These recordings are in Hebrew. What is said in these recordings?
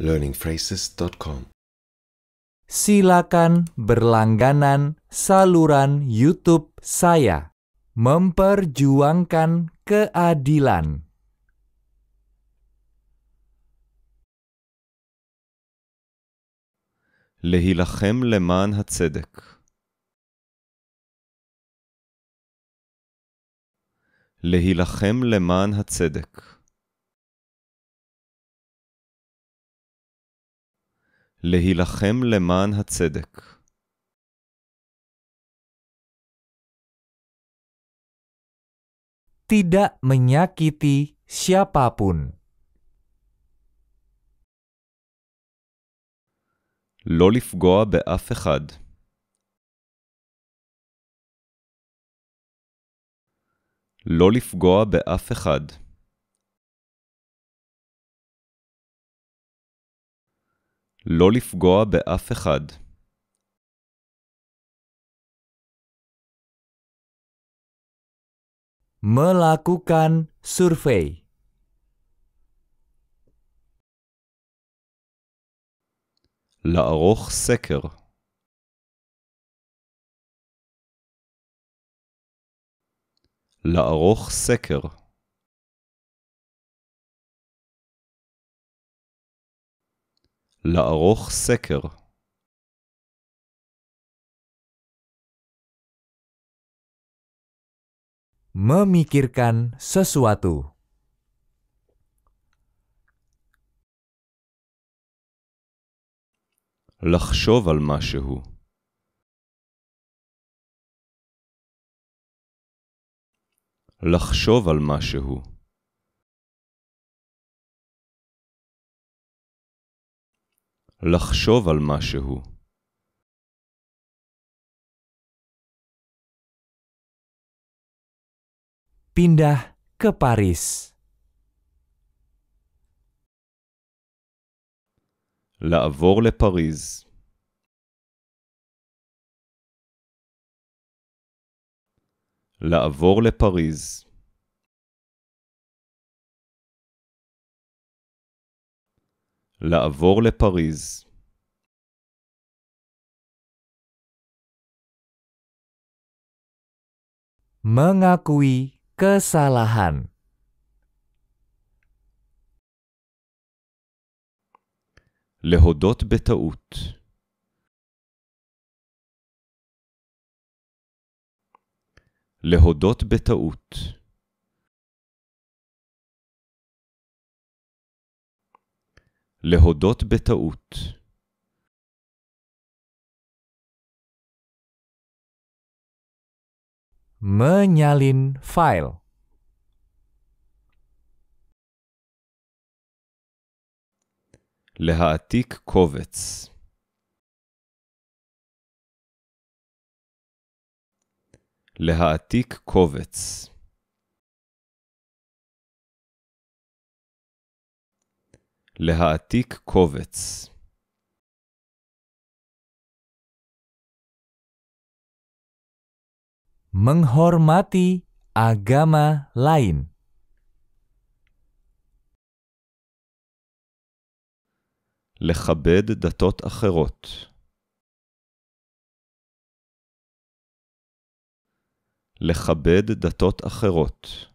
learningphrases.com. Silakan berlangganan saluran YouTube saya. Memperjuangkan keadilan. להילחם למען הצדק. להילחם למען הצדק. להילחם למען הצדק. Tidak menyakiti siapapun. לא לפגוע באף אחד. לא לפגוע באף אחד. לא לפגוע באף אחד. Melakukan survei לערוך סקר לערוך סקר לערוך סקר memikirkan sesuatu. לחשוב על משהו. לחשוב על משהו. לחשוב על משהו. פינדה כפריס. לעבור לפריז. לעבור לפריז. לעבור לפריז. Mengakui kesalahan. להודות בטעות. להודות בטעות. להודות בטעות. menyalin file. להעתיק קובץ. להעתיק קובץ. להעתיק קובץ menghormati agama lain. לכבד דתות אחרות. לכבד דתות אחרות.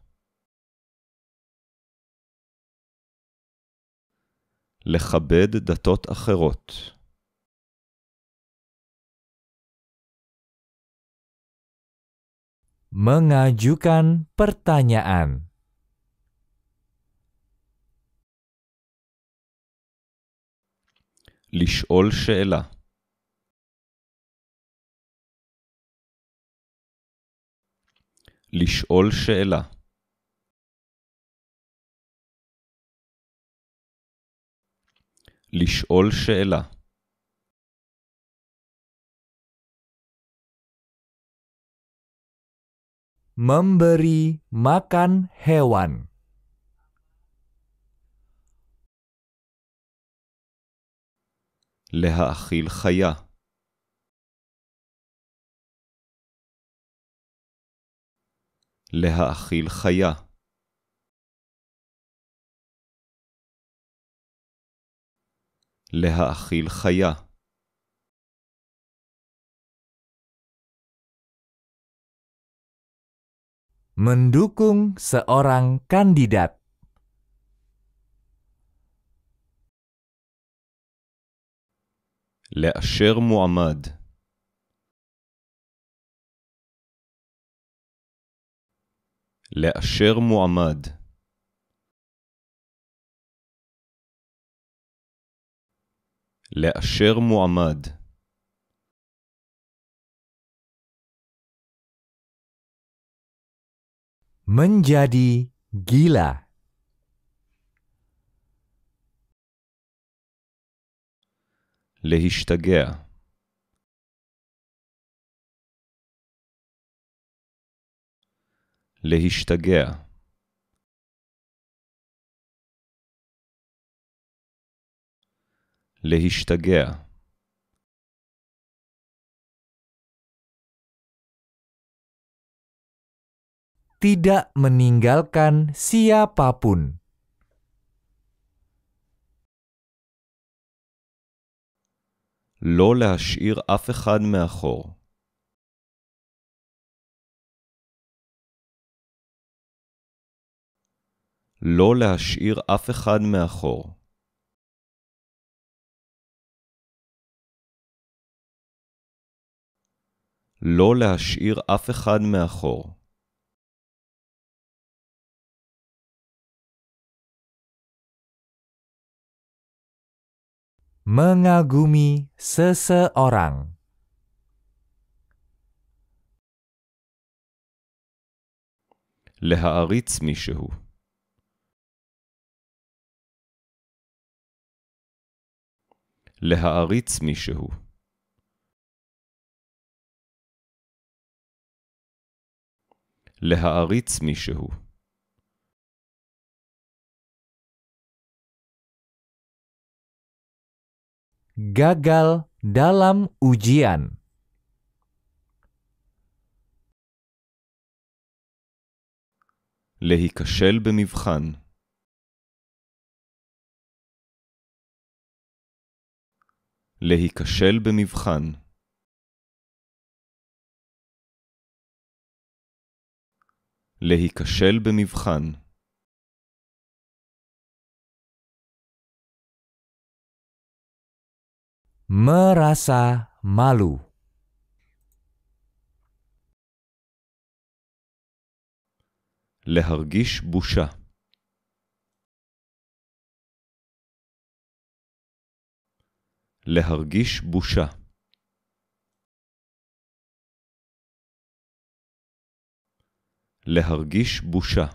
לכבד דתות אחרות. Mengajukan pertanyaan לשאול שאלה. לשאול שאלה. לשאול שאלה Memberi makan hewan. להאכיל חיה. להאכיל חיה. להאכיל חיה. mendukung seorang kandidat. לאשר מועמד. לאשר מועמד. לאשר מועמד menjadi gila להשתגע להשתגע להשתגע. Tidak meninggalkan siapapun. לא להשאיר אף אחד מאחור. לא להשאיר אף אחד מאחור. לא להשאיר אף אחד מאחור. Mengagumi seseorang. להעריץ מישהו. להעריץ מישהו. להעריץ מישהו. גגל דלם אוג'יאן להיכשל במבחן. להיכשל במבחן. להיכשל במבחן מרסה מלו. להרגיש בושה. להרגיש בושה. להרגיש בושה.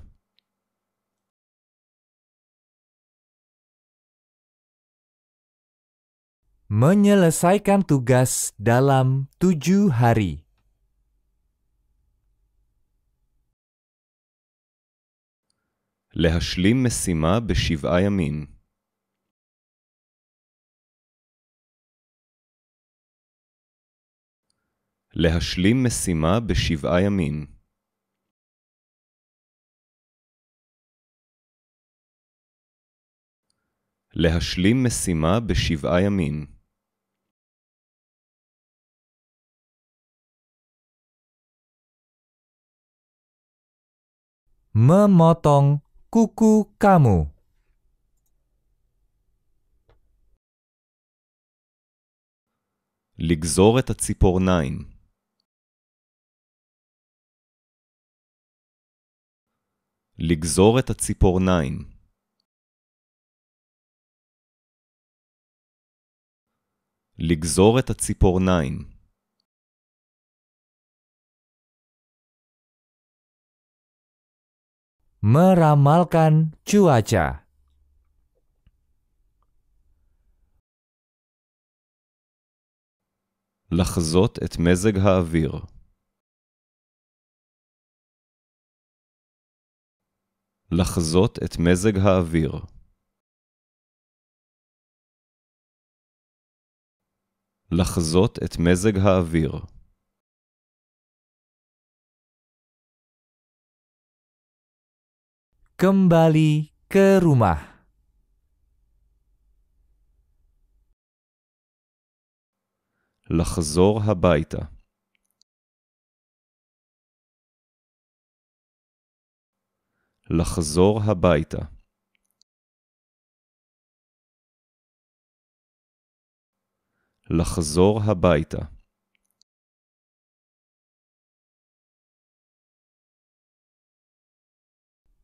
Menyelesaikan tugas dalam tujuh hari. להשלים משימה בשבעה ימים. להשלים משימה בשבעה ימים. להשלים משימה בשבעה ימים. Memotong kuku kamu. לגזור את הציפורניים. לגזור את הציפורניים. לגזור את הציפורניים meramalkan צ'ואצ'ה לחזות את מזג האוויר. לחזות את מזג האוויר. לחזות את מזג האוויר Kembali ke rumah. לחזור הביתה. לחזור הביתה. לחזור הביתה.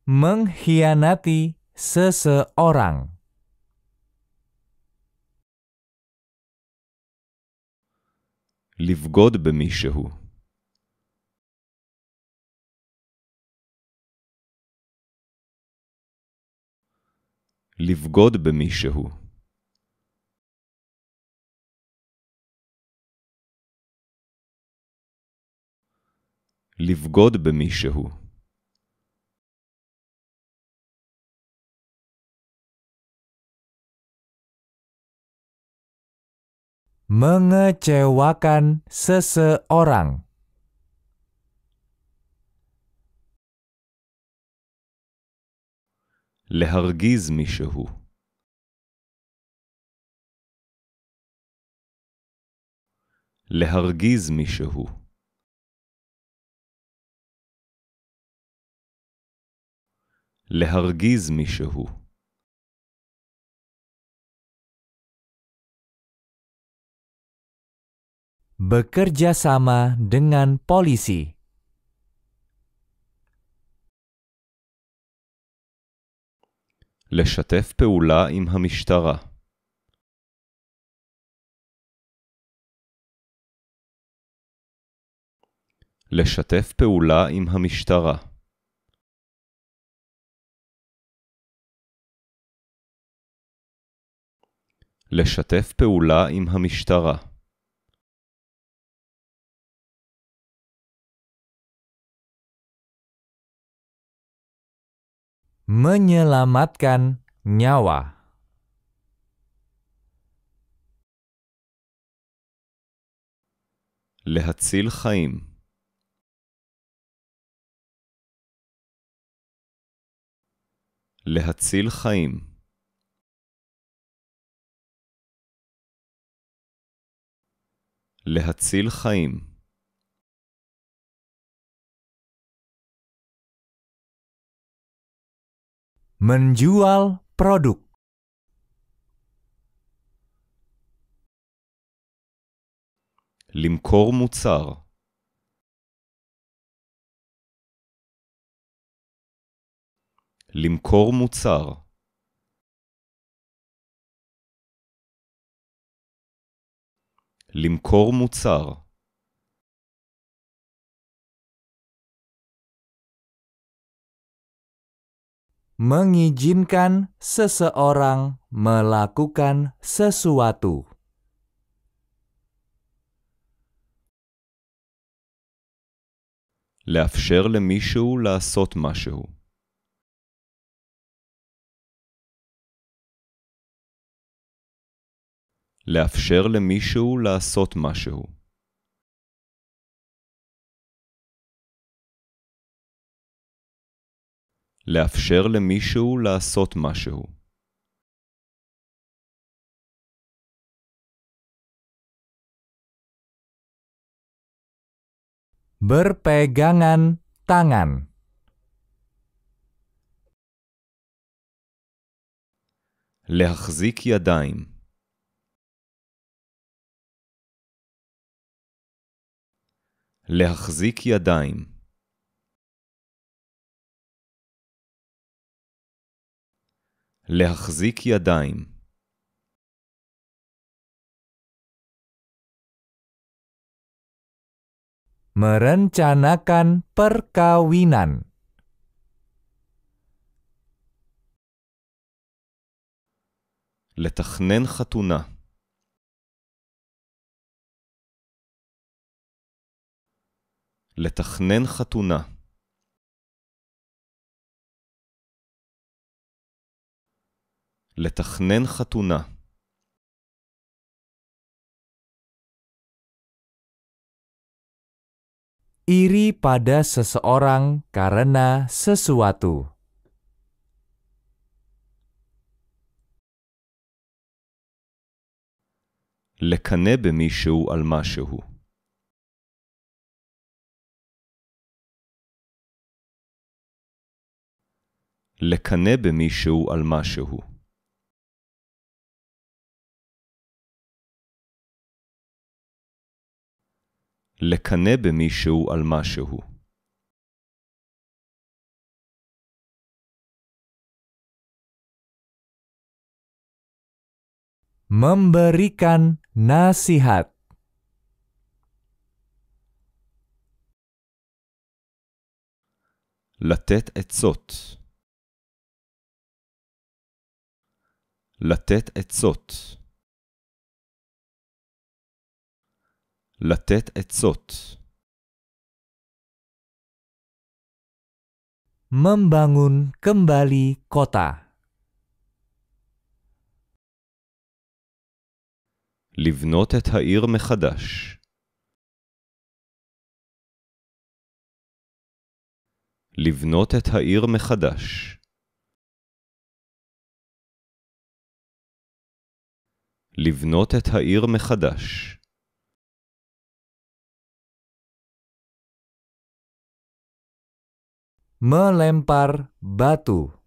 mengkhianati seseorang. לבגוד במישהו. לבגוד במישהו. לבגוד במישהו. mengecewakan seseorang. להרגיז מישהו. להרגיז מישהו. להרגיז מישהו. Bekerja sama dengan polisi. לשתף פעולה עם המשטרה. לשתף פעולה עם המשטרה. לשתף פעולה עם המשטרה menyelamatkan nyawa להציל חיים להציל חיים להציל חיים. Menjual produk. למכור מוצר. למכור מוצר. למכור מוצר mengizinkan seseorang melakukan sesuatu. לאפשר למישהו לעשות משהו. לאפשר למישהו לעשות משהו. לאפשר למישהו לעשות משהו. Berpegangan tangan. להחזיק ידיים להחזיק ידיים להחזיק ידיים merencanakan perkawinan לתכנן חתונה לתכנן חתונה לתכנן חתונה iri pada seseorang karena sesuatu. לקנא במישהו על משהו. לקנא במישהו על משהו. לקנא במישהו על משהו. Memberikan nasihat לתת עצות לתת עצות. לתת עצות. membangun kembali kota. לבנות את העיר מחדש. לבנות את העיר מחדש. לבנות את העיר מחדש. מלמפר batu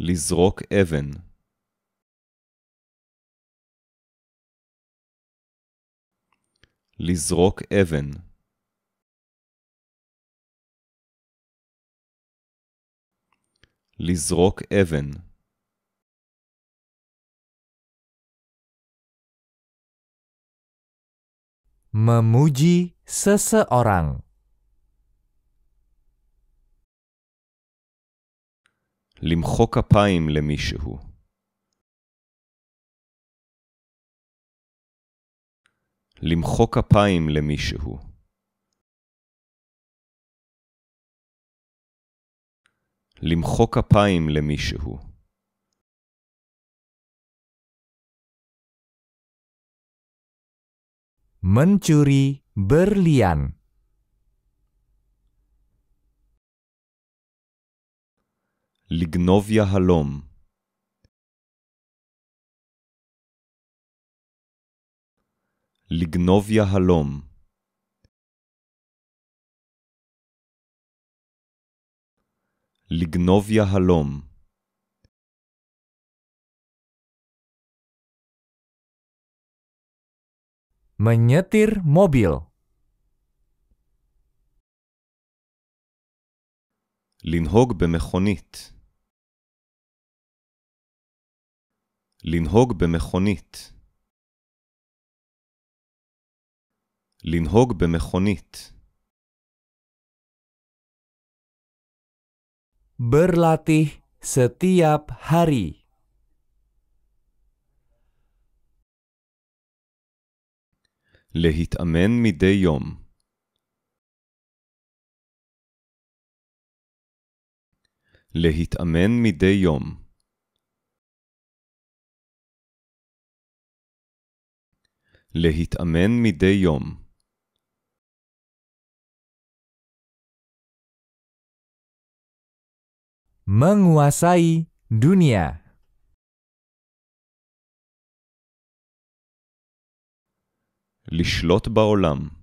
לזרוק אבן לזרוק אבן לזרוק אבן memuji seseorang. למחוא כפיים למישהו. למחוא כפיים למישהו. למחוא כפיים למישהו. mencuri berlian. לגנוב יהלום. לגנוב יהלום. לגנוב יהלום Menyetir מוביל. לנהוג במכונית לנהוג במכונית לנהוג במכונית berlatih setiap hari. להתאמן מדי יום. להתאמן מדי יום. להתאמן מדי יום. menguasai dunia. Lishlot baolam.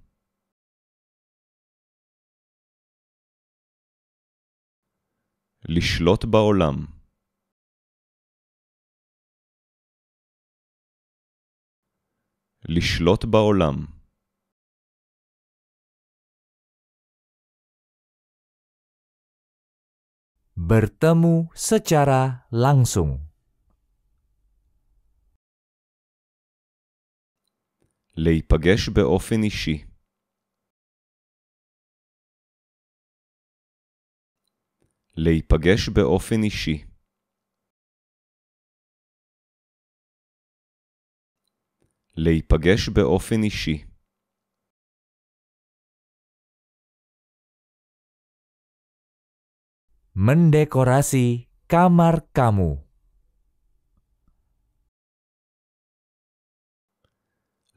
לשלוט בעולם. לשלוט בעולם. bertemu secara langsung. להיפגש באופן אישי. להיפגש באופן אישי. להיפגש באופן אישי. mendekorasi kamar kamu.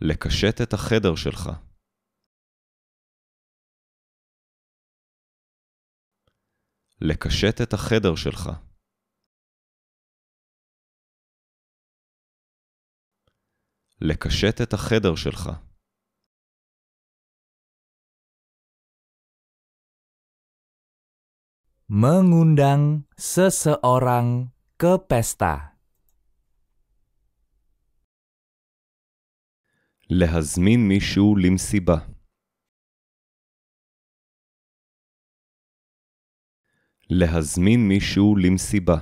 לקשט את החדר שלך. לקשט את החדר שלך. לקשט את החדר שלך. mengundang seseorang ke pesta. להזמין מישהו למסיבה. להזמין מישהו למסיבה.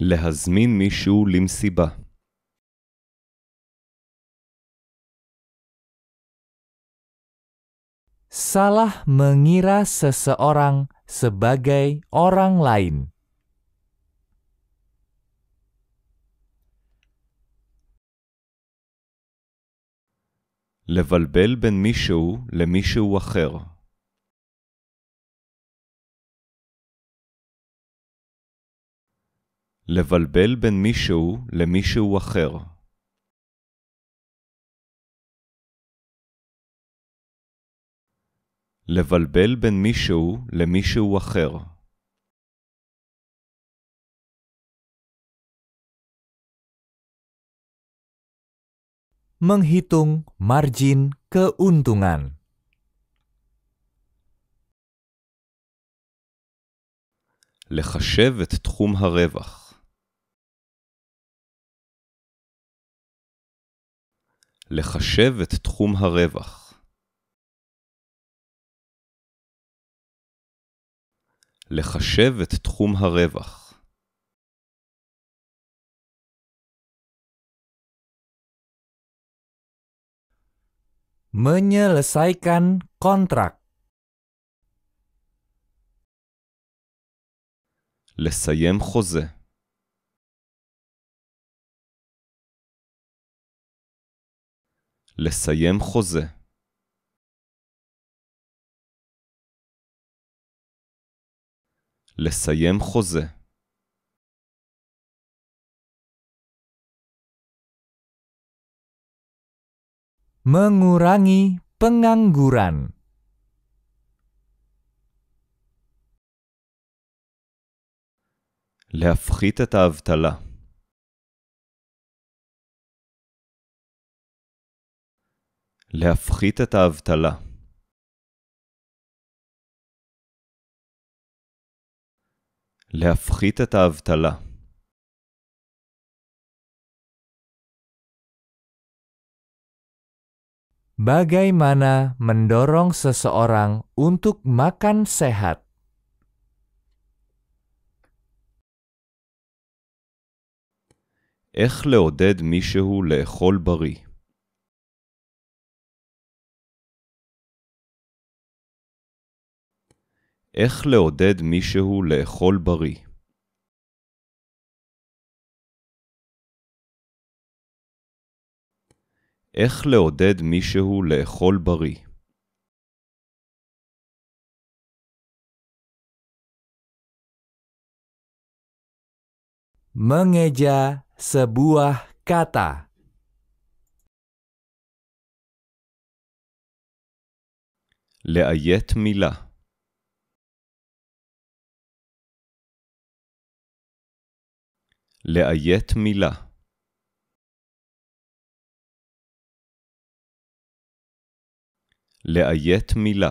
להזמין מישהו למסיבה. salah mengira seseorang sebagai orang lain. לבלבל בין מישהו למישהו אחר. לבלבל בין מישהו למישהו אחר. לבלבל בין מישהו למישהו אחר. menghitung margin keuntungan. לחשב את תחום הרווח. לחשב את תחום הרווח. לחשב את תחום הרווח. menyelesaikan kontrak. לסיים חוזה. לסיים חוזה. לסיים חוזה. Mengurangi pengangguran. להפחית את האבטלה. להפחית את האבטלה. להפחית את האבטלה. Bagaimana mendorong seseorang untuk makan sehat? איך לעודד מישהו לאכול בריא? איך לעודד מישהו לאכול בריא איך לעודד מישהו לאכול בריא Mengeja sebuah kata. לאיית מילה לאיית מילה לאיית מילה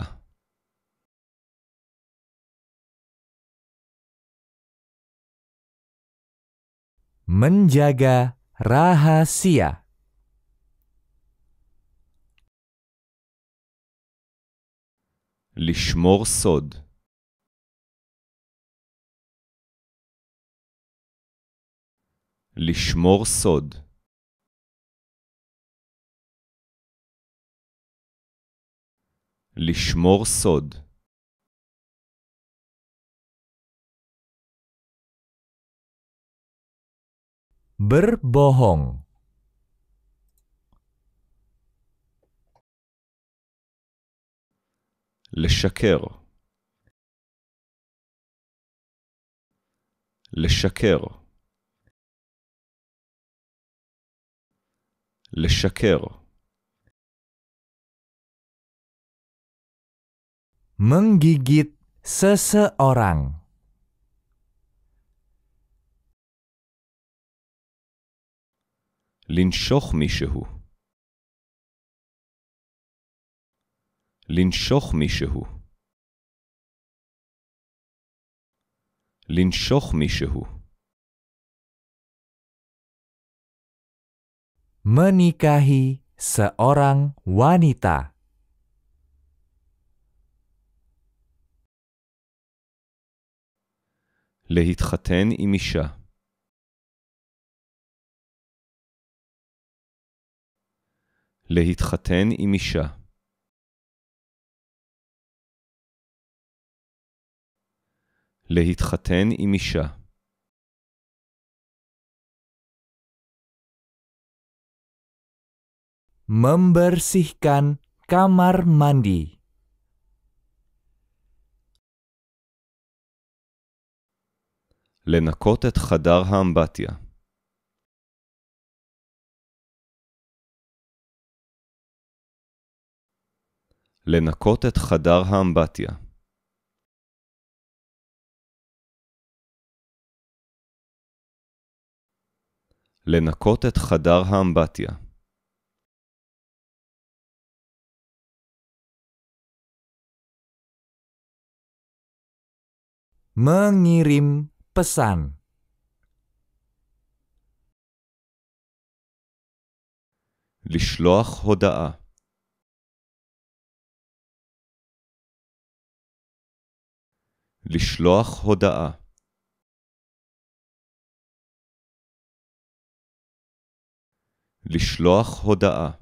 menjaga rahasia. לשמור סוד לשמור סוד לשמור סוד berbohong לשקר לשקר לשקר. menggigit seseorang לנשוך מישהו לנשוך מישהו לנשוך מישהו menikahi seorang wanita. להתחתן עם אישה. להתחתן עם אישה. להתחתן עם אישה. membersihkan kamar mandi. לנקות את חדר האמבטיה. לנקות את חדר האמבטיה. לנקות את חדר האמבטיה. Mengirim pesan לשלוח הודעה לשלוח הודעה לשלוח הודעה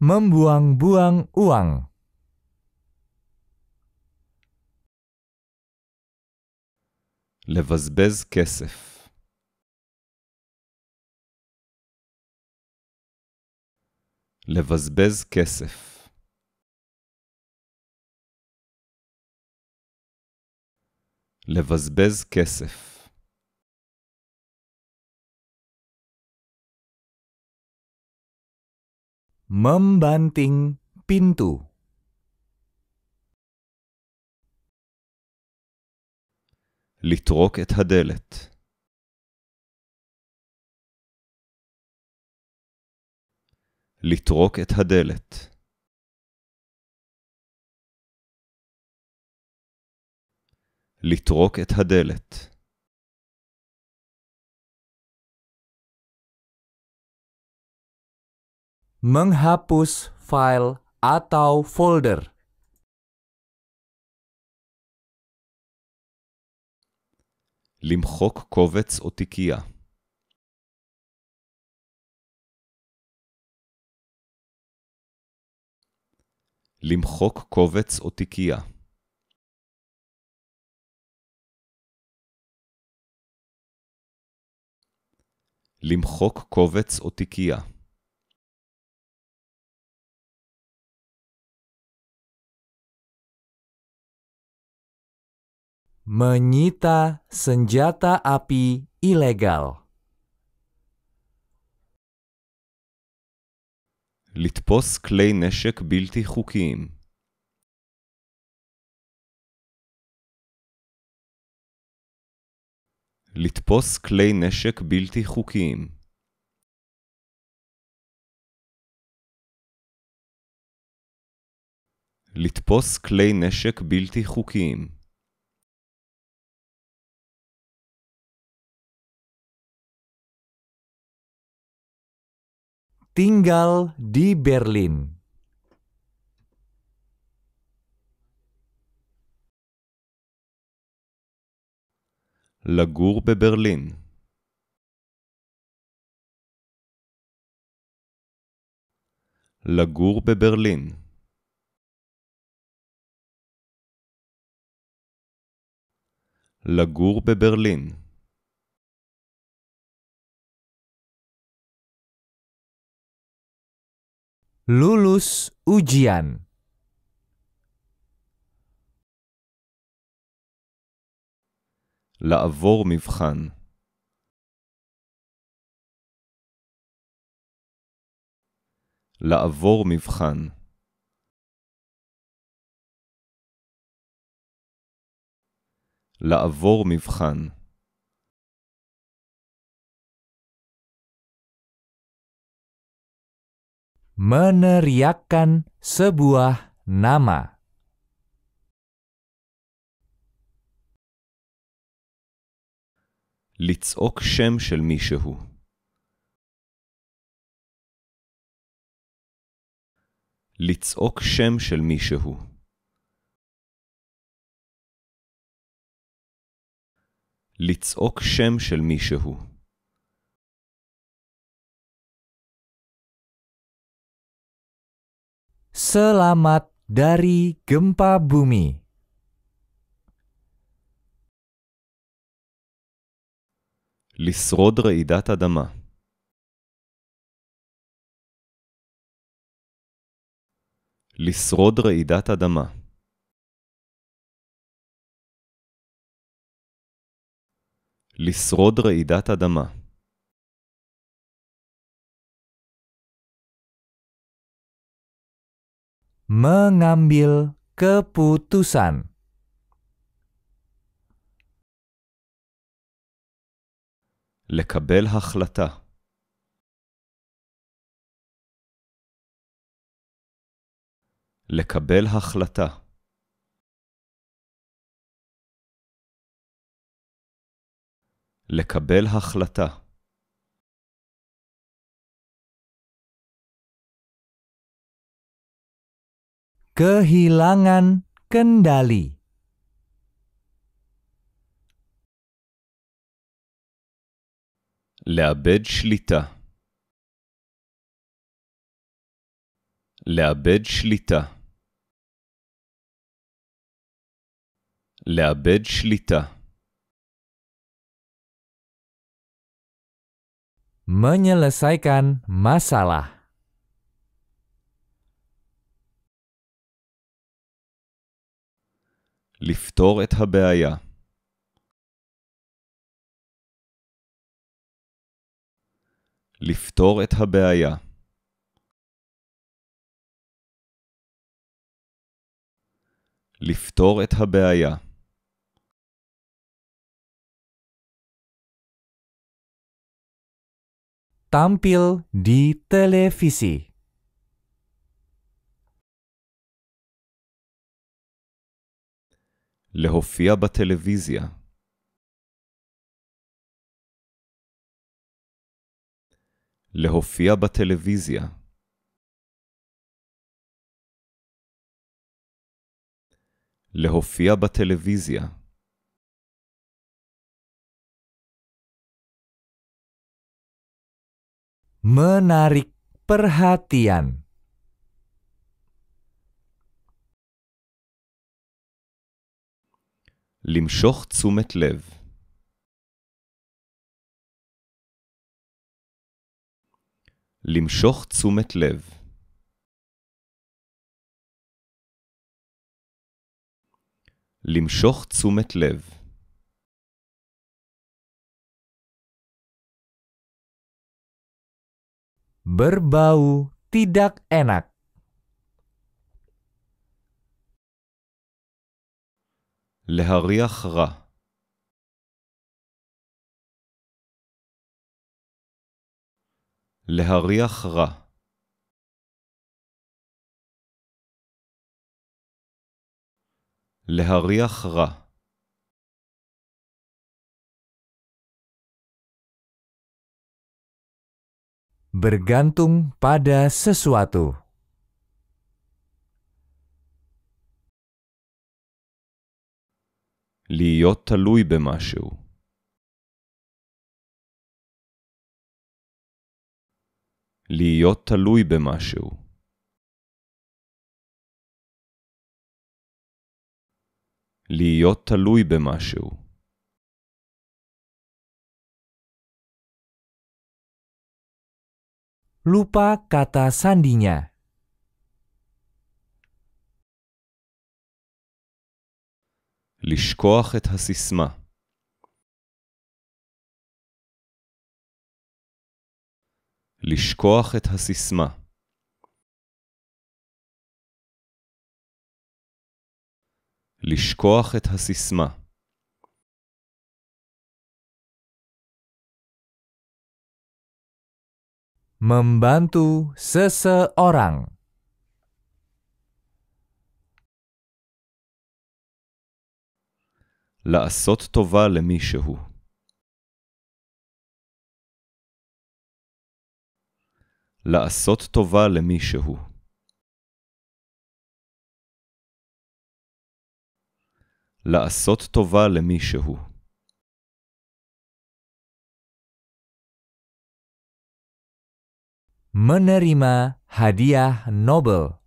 membuang-buang uang. Lebazbez kesef. Lebazbez kesef. Lebazbez kesef. membanting pintu. לטרוק את הדלת. לטרוק את הדלת. לטרוק את הדלת. menghapus file atau folder. למחוק קובץ או תיקייה. למחוק קובץ או תיקייה. למחוק menyita senjata api ilegal. לתפוס כלי נשק בלתי חוקיים. לתפוס כלי נשק בלתי חוקיים. לתפוס כלי נשק בלתי חוקיים. tinggal di Berlin. לגור בברלין. לגור בברלין. לגור בברלין. lulus ujian. לעבור מבחן. לעבור מבחן. לעבור מבחן. meneriakkan sebuah nama. לצעוק שם של מישהו. לצעוק שם של מישהו. לצעוק שם של מישהו. selamat dari gempa bumi. לשרוד רעידת אדמה. לשרוד רעידת אדמה. לשרוד רעידת אדמה. mengambil keputusan. Lekabel hakhlata. Lekabel hakhlata. Lekabel hakhlata. kehilangan kendali. לאבד שליטה. לאבד שליטה. לאבד שליטה. menyelesaikan masalah. לפתור את הבעיה. לפתור את הבעיה. לפתור את הבעיה. טמפיל די televisi להופיע בטלוויזיה. להופיע בטלוויזיה. להופיע בטלוויזיה. menarik perhatian למשוך תשומת לב למשוך תשומת לב למשוך תשומת לב berbau tidak enak. להריח רע. להריח רע. להריח רע. Bergantung pada sesuatu. להיות תלוי במשהו. להיות תלוי במשהו. להיות תלוי במשהו. לופה קטה סנדיניה לשכוח את הסיסמה. לשכוח את הסיסמה. לשכוח את הסיסמה. Membantu seseorang לעשות טובה למישהו. לעשות טובה למישהו. לעשות טובה למישהו. מנרימה הדיה Nobel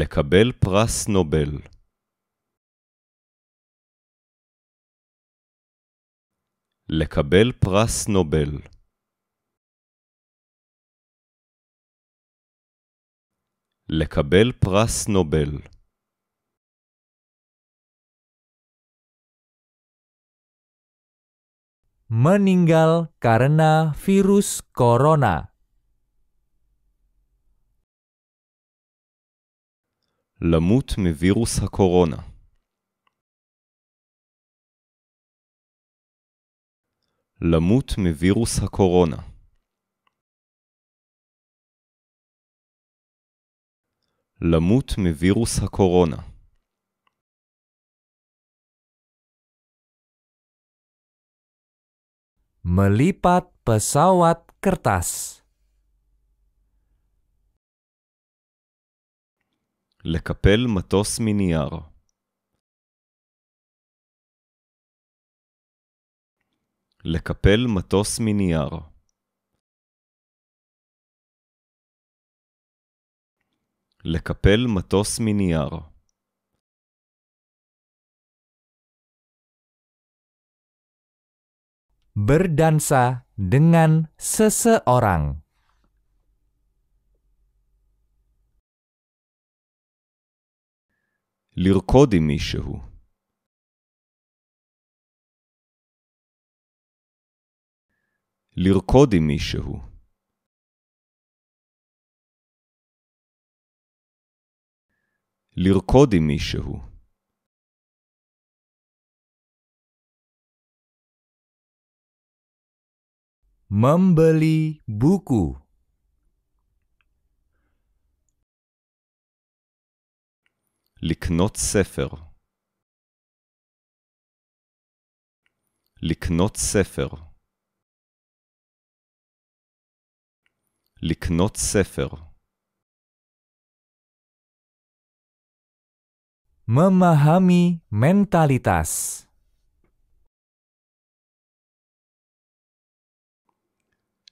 לקבל פרס נובל לקבל פרס נובל לקבל פרס נובל meninggal karena virus corona. למות מווירוס הקורונה. למות מווירוס הקורונה. למות מווירוס הקורונה. מליפת פסאוואט קרטס לקפל מטוס מנייר. לקפל מטוס מנייר. לקפל מטוס מנייר. דנגן ססה אורנג. לרקוד עם מישהו. לרקוד עם מישהו. לרקוד עם מישהו. Membeli buku לקנות ספר. לקנות ספר. לקנות ספר. Memahami mentalitas.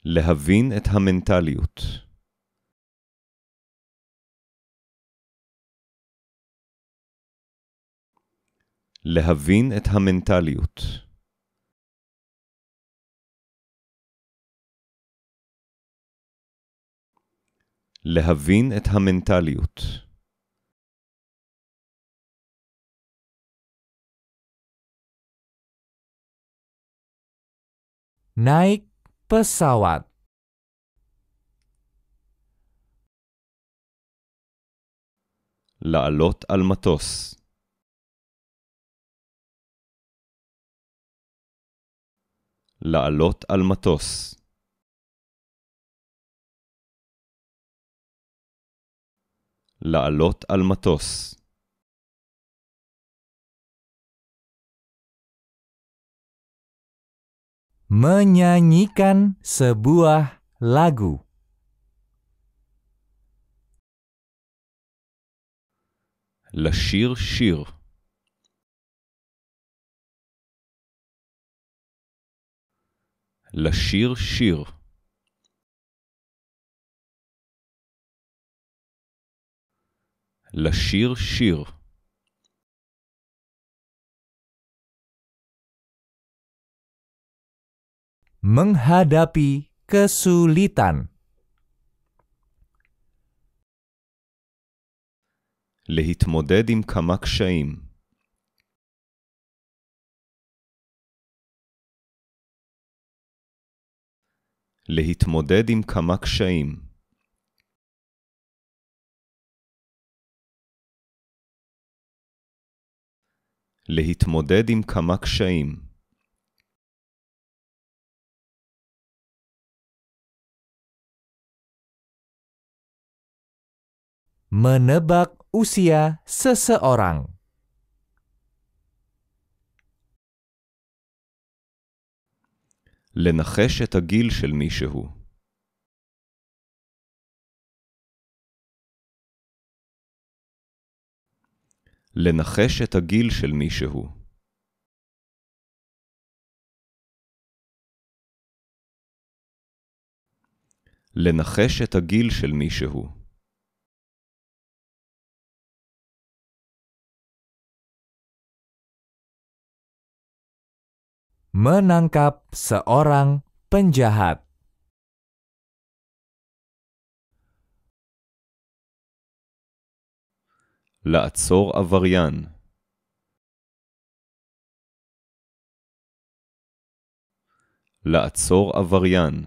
להבין את המנטליות. להבין את המנטליות. להבין את המנטליות. Naik pesawat. לעלות על מטוס. לעלות על מטוס. לעלות על מטוס. Menyanyikan sebuah lagu. לשיר שיר. לשיר שיר. לשיר שיר. Menghadapi kesulitan. להתמודד עם כמה קשיים. להתמודד עם כמה קשיים. להתמודד עם כמה קשיים. מנבק אוסיה ססאורנג לנחש את הגיל של מישהו. לנחש את הגיל של מישהו. לנחש את הגיל של מישהו. menangkap seorang penjahat. לעצור עבריין. לעצור עבריין.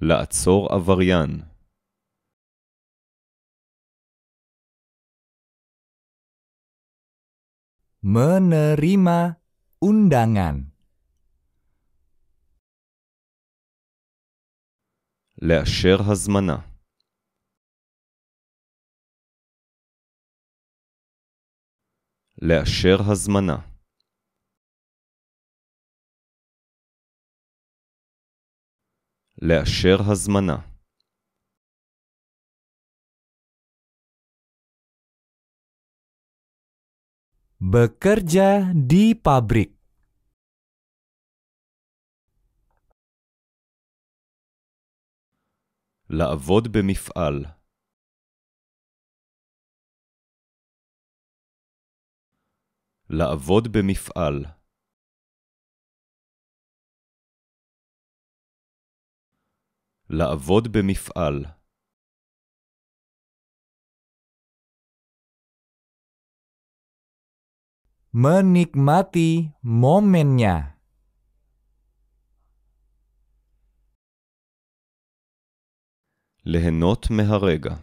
לעצור עבריין. menerima undangan. לאשר הזמנה. לאשר הזמנה. לאשר הזמנה. Bekerja di pabrik. לעבוד במפעל. לעבוד במפעל. לעבוד במפעל. menikmati momennya. Lehenot meharega.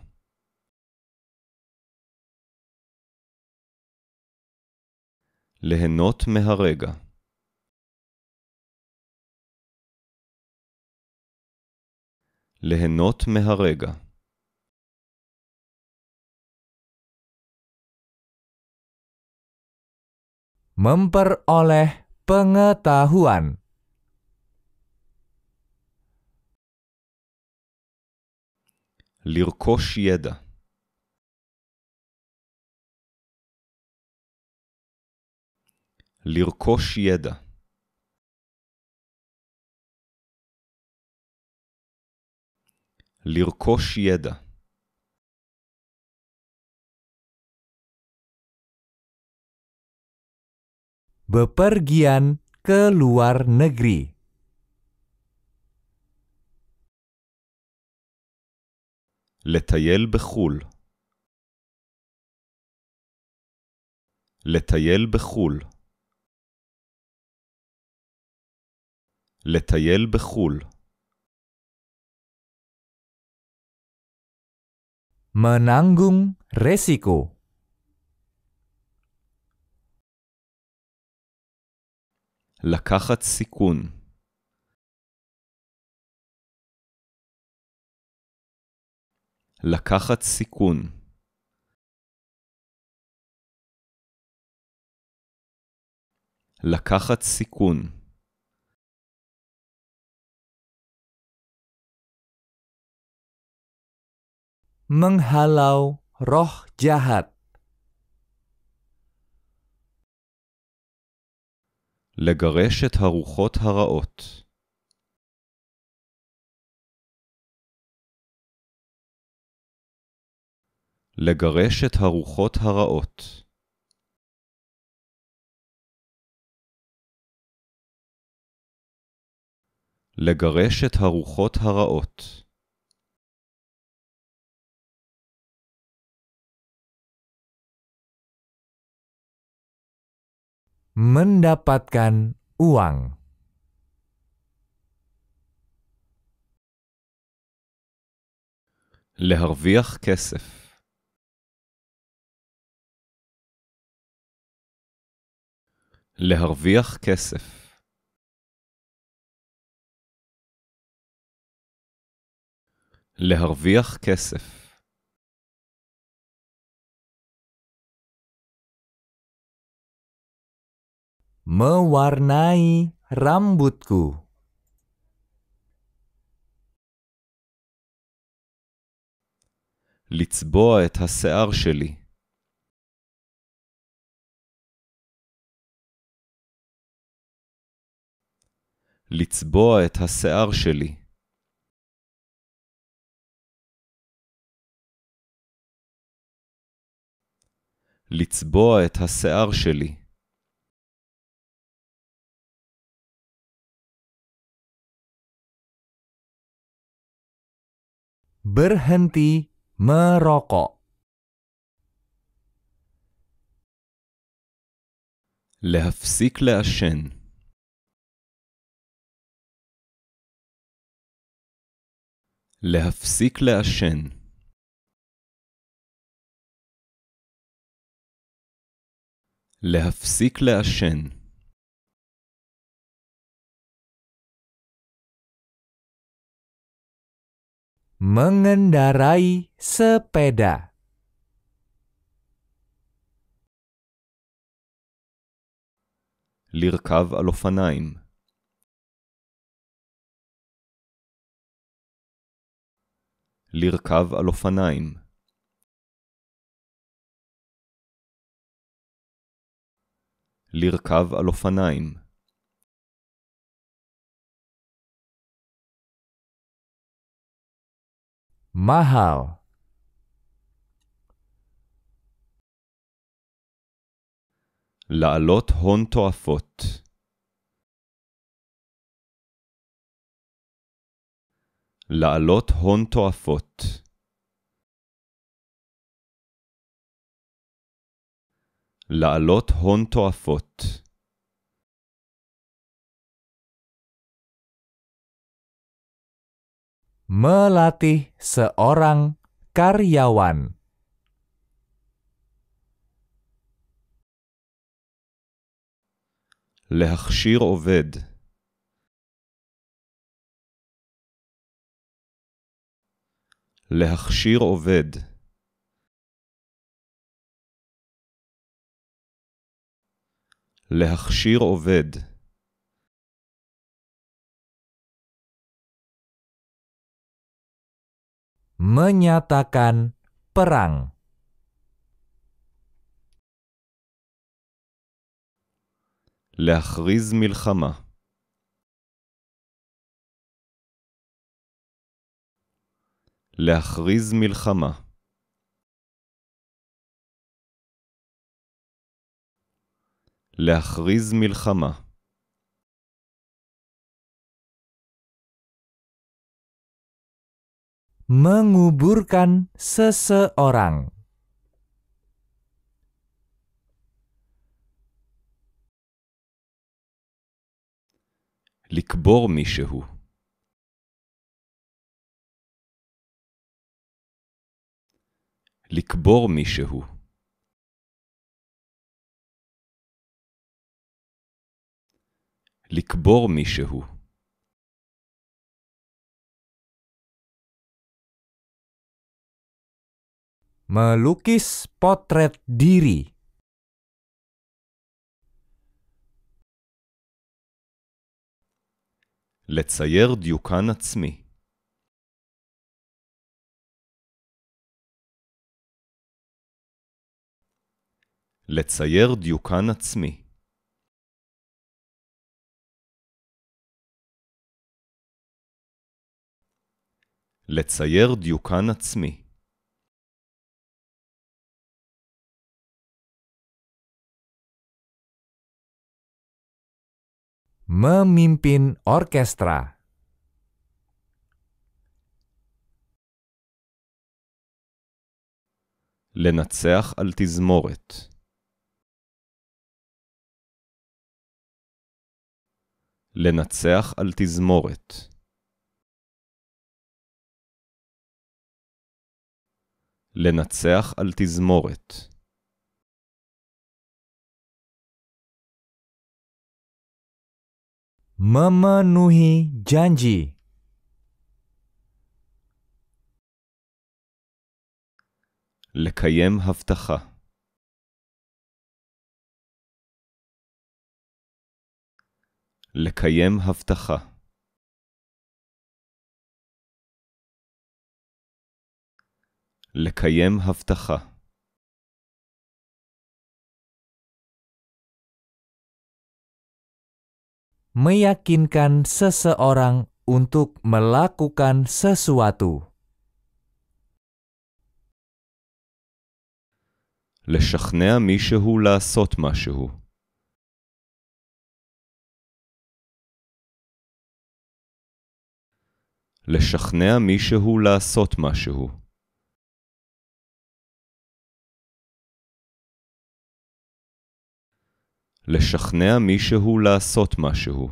Lehenot meharega. Lehenot meharega. memperoleh pengetahuan. Lirkosh yeda. Lirkosh yeda. Lirkosh yeda. bepergian ke luar negeri. לטייל בחו"ל. לטייל בחו"ל. לטייל בחו"ל. menanggung resiko לקחת סיכון. לקחת סיכון. לקחת סיכון. menghalau roh jahat לגרש את הרוחות הרעות. לגרש את הרוחות הרעות. לגרש את הרוחות הרעות. mendapatkan uang. להרוויח כסף. להרוויח כסף. להרוויח כסף. mewarnai rambutku. לצבוע את השיער שלי. לצבוע את השיער שלי. לצבוע את השיער שלי. berhenti merokok להפסיק לעשן להפסיק לעשן להפסיק לעשן mengendarai sepeda. לרכב על אופניים. לרכב על אופניים. מהר לעלות הון תועפות לעלות הון תועפות לעלות הון תועפות melatih seorang karyawan. להכשיר עובד. להכשיר עובד. להכשיר עובד. menyatakan perang. להכריז מלחמה. להכריז מלחמה. להכריז מלחמה. Menguburkan seseorang, likbor mishihu, likbor mishihu, likbor mishihu. Melukis potret diri. לצייר דיוקן עצמי. לצייר דיוקן עצמי. לצייר דיוקן עצמי. Memimpin orkestra לנצח על תזמורת לנצח על תזמורת לנצח על תזמורת memenuhi janji. לקיים הבטחה. לקיים הבטחה. לקיים הבטחה. meyakinkan seseorang untuk melakukan sesuatu. mishehu לשכנע מישהו לעשות משהו. לשכנע מישהו לעשות משהו.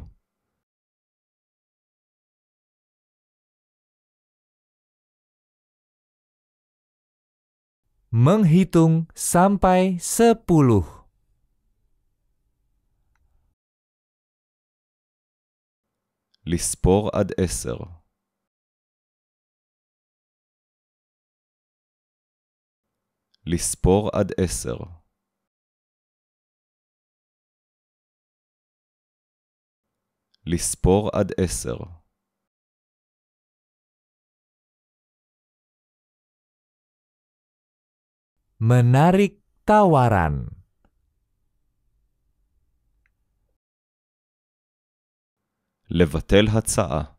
Menghitung sampai sepuluh. לספור עד עשר. לספור עד עשר. לספור עד עשר. menarik tawaran. לבטל הצעה.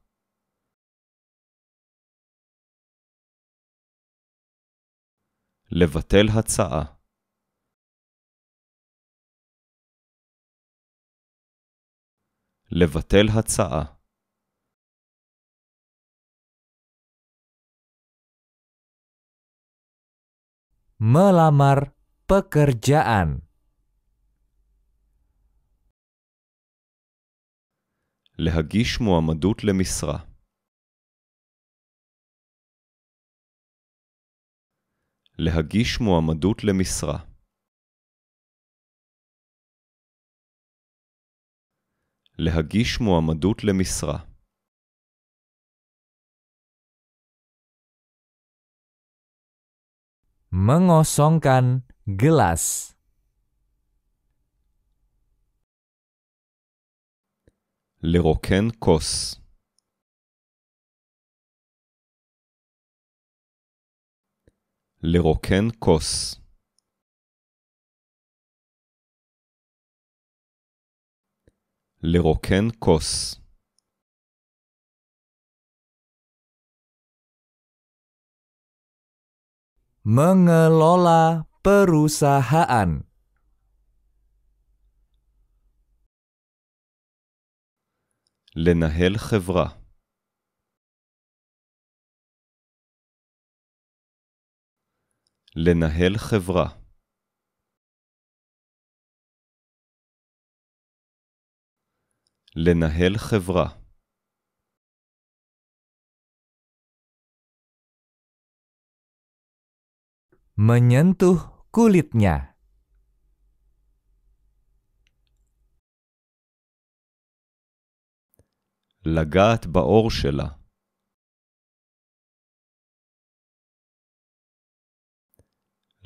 לבטל הצעה. לבטל הצעה מלאמר פקרג'אן להגיש מועמדות למשרה. להגיש מועמדות למשרה. להגיש מועמדות למשרה. mengosongkan gelas. לרוקן כוס. לרוקן כוס. לרוקן כוס mengelola perusahaan לנהל חברה לנהל חברה לנהל חברה menyentuh kulitnya. לגעת באור שלה.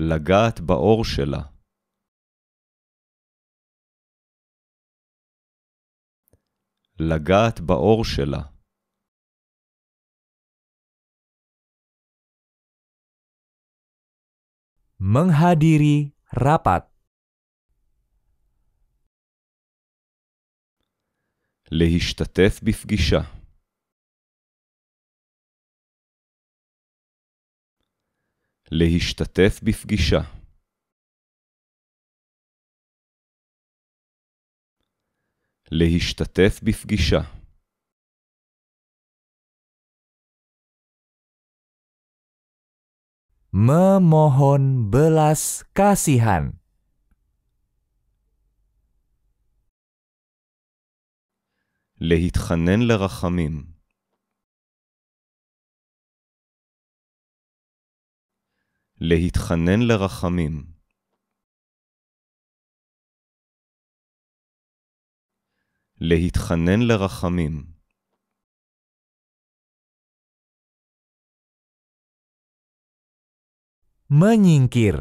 לגעת באור שלה. לגעת באור שלה. Menghadiri rapat. להשתתף בפגישה. להשתתף בפגישה. להשתתף בפגישה memohon belas kasihan. להתחנן לרחמים. להתחנן לרחמים. להתחנן לרחמים. מנינקיר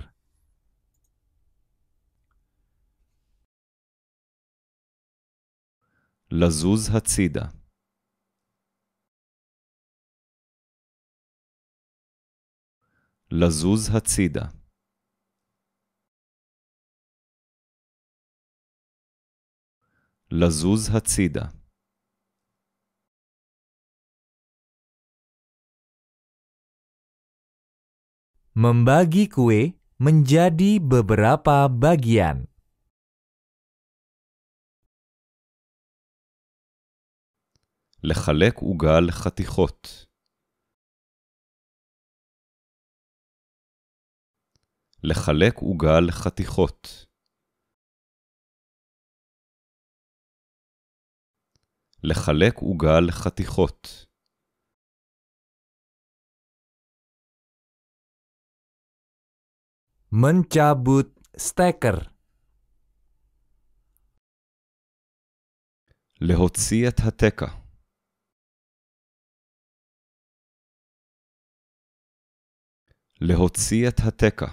לזוז הצידה. לזוז הצידה. לזוז הצידה. Membagi kue menjadi beberapa bagian. לחלק עוגה לחתיכות. לחלק עוגה לחתיכות. לחלק עוגה לחתיכות. מנצ'אבוט steker. להוציא את התקע. להוציא את התקע.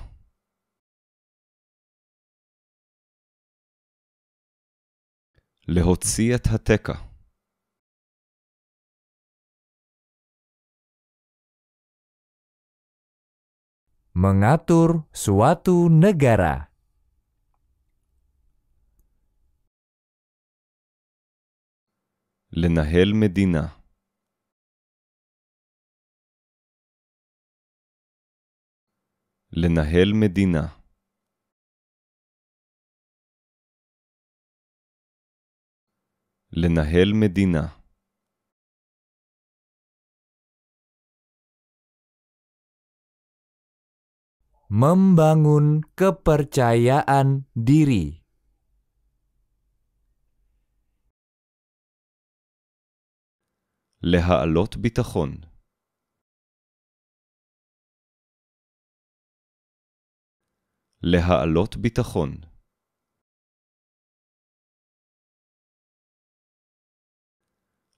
להוציא את התקע. mengatur suatu negara. Lenahel Medina Lenahel Medina Lenahel Medina membangun kepercayaan diri. להעלות ביטחון. להעלות ביטחון.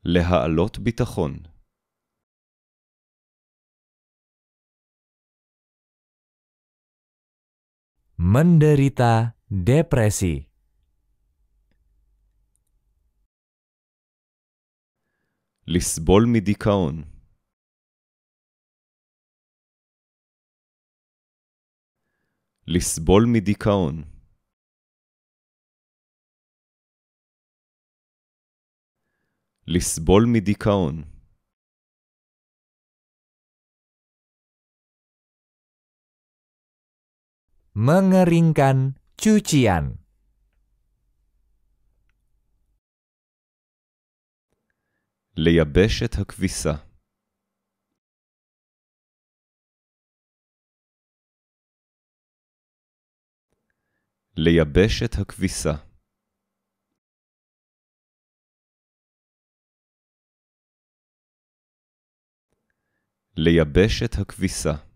להעלות ביטחון. menderita depresi. Lisbol midikaun. Lisbol midikaun. Lisbol midikaun. mengeringkan cucian. ליבשת את הכביסה. לייבש הכביסה. לייבש הכביסה.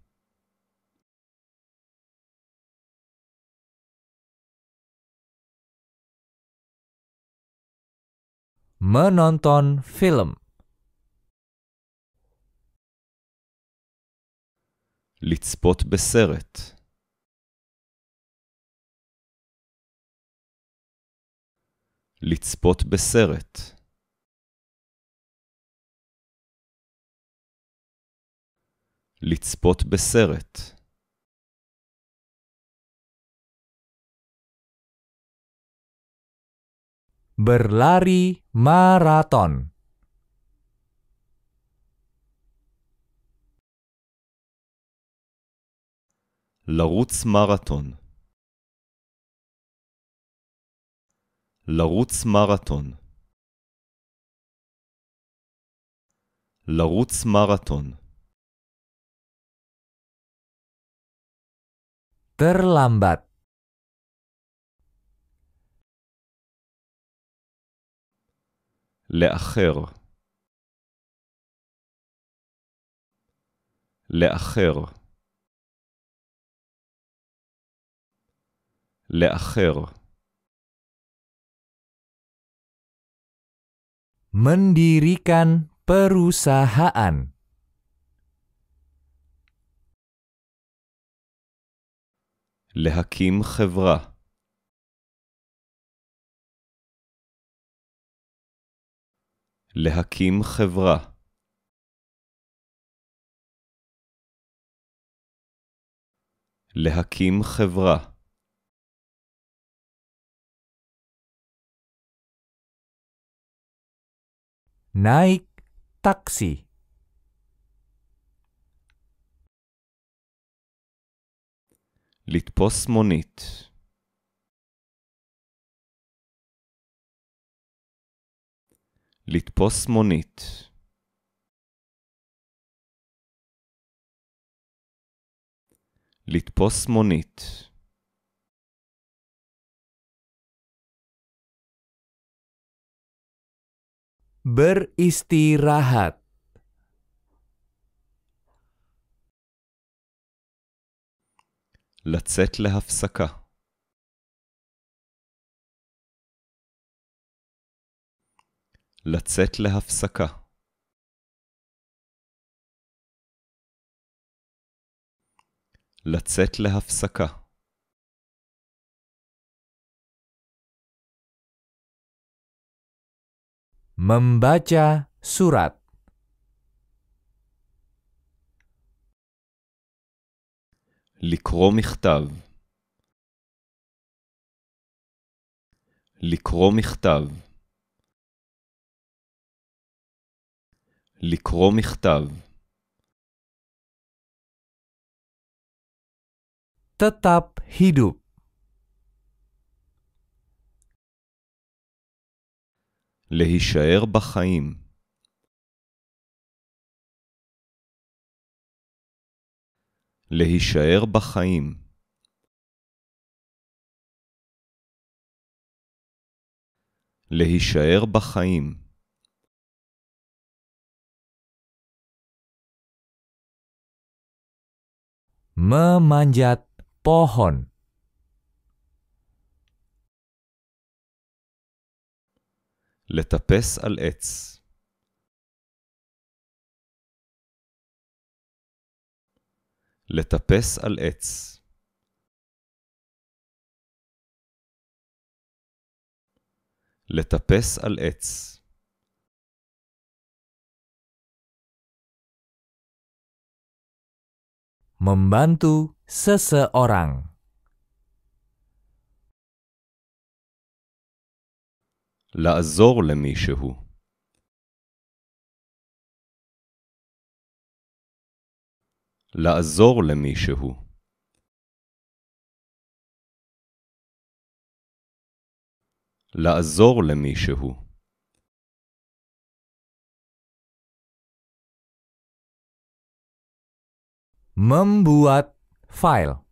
Menonton film. לצפות בסרט. לצפות בסרט. לצפות בסרט. berlari maraton. Larutz maraton. Larutz maraton. Larutz maraton. Terlambat. לאחר לאחר לאחר mendirikan perusahaan להקים חברה להקים חברה להקים חברה נייק טקסי. לתפוס מונית לתפוס מונית לתפוס מונית beristirahat לצאת להפסקה לצאת להפסקה. לצאת להפסקה. Membaca surat. לקרוא מכתב. לקרוא מכתב. לקרוא מכתב. tetap hidup. להישאר בחיים. להישאר בחיים. להישאר בחיים. memanjat pohon. Letapes al ets. Letapes al ets. Letapes al ets. Membantu seseorang. לעזור למישהו. לעזור למישהו. לעזור למישהו. membuat file.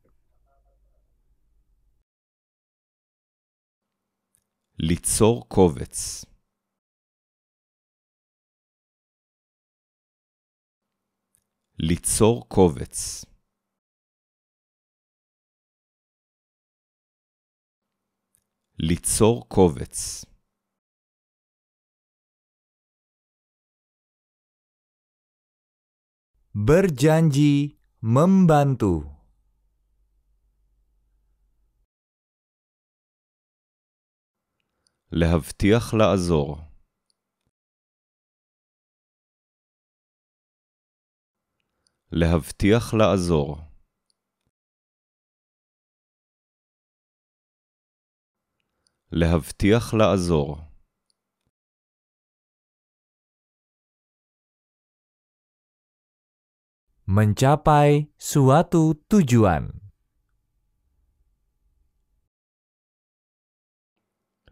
Litsor kovets. Litsor kovets. Litsor kovets. Berjanji membantu להבטיח לעזור. להבטיח לעזור. להבטיח לעזור. mencapai suatu tujuan.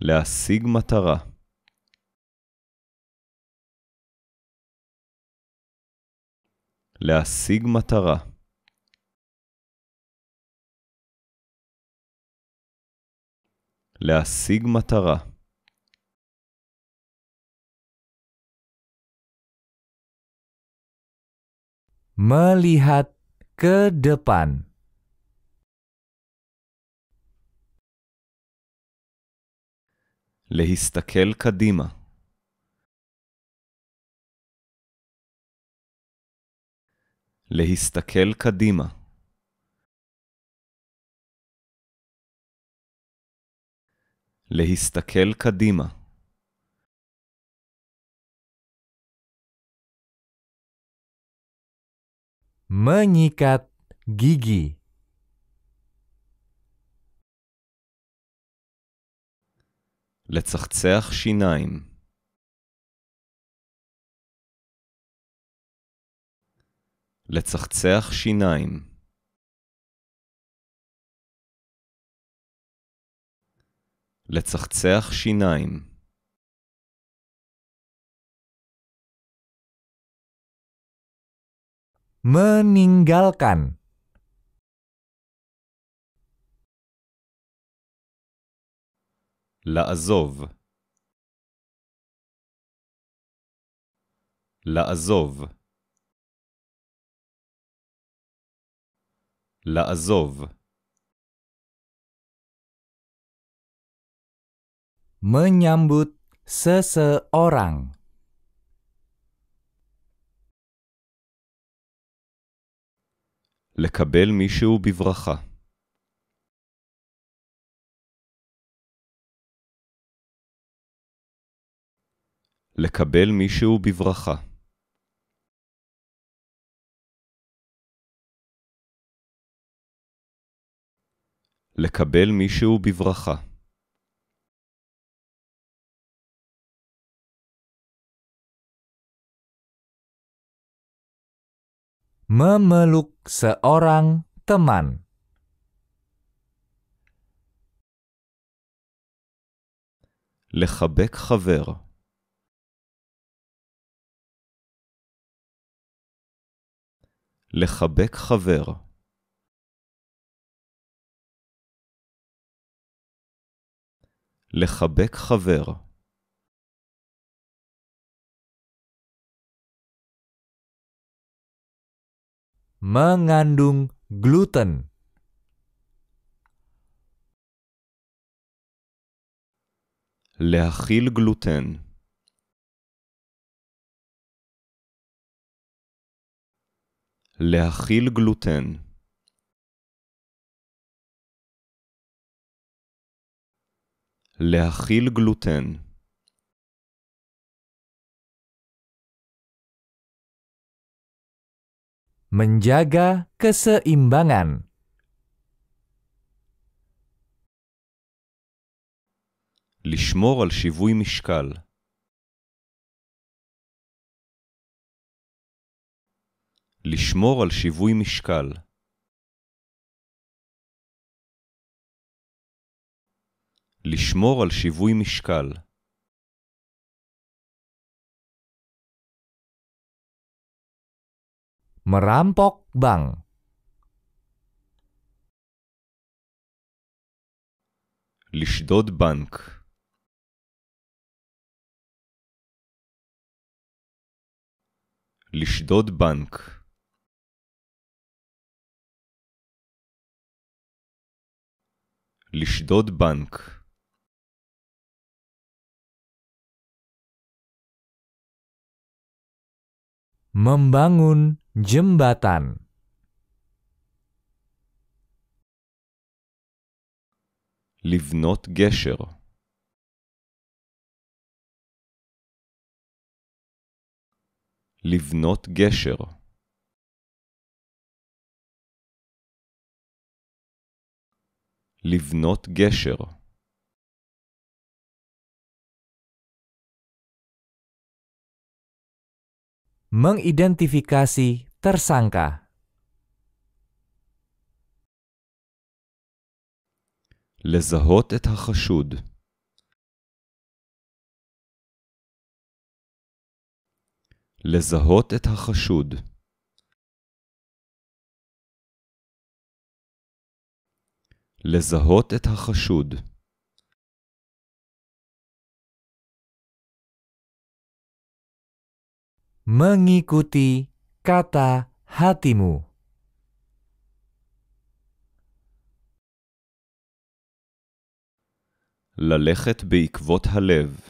להשיג מטרה. להשיג מטרה. להשיג מטרה. Melihat ke depan. להסתכל קדימה. להסתכל קדימה. להסתכל קדימה. menyikat gigi לצחצח שיניים לצחצח שיניים לצחצח שיניים meninggalkan Lazov Lazov Lazov menyambut seseorang לקבל מישהו בברכה. לקבל מישהו בברכה. לקבל מישהו בברכה. memeluk seorang teman. לחבק חבר. לחבק חבר. לחבק חבר. mengandung gluten. Lahil gluten. Lahil gluten. Lahil gluten. Le menjaga keseimbangan. לשמור על שיווי משקל. לשמור על שיווי משקל. לשמור על שיווי משקל. merampok bank. Lishdod bank. Lishdod bank. Lishdod bank. Membangun jembatan לבנות גשר לבנות גשר לבנות גשר mengidentifikasi tersangka. לזהות את החשוד. לזהות את החשוד. לזהות את החשוד. mengikuti kata hatimu. ללכת בעקבות הלב.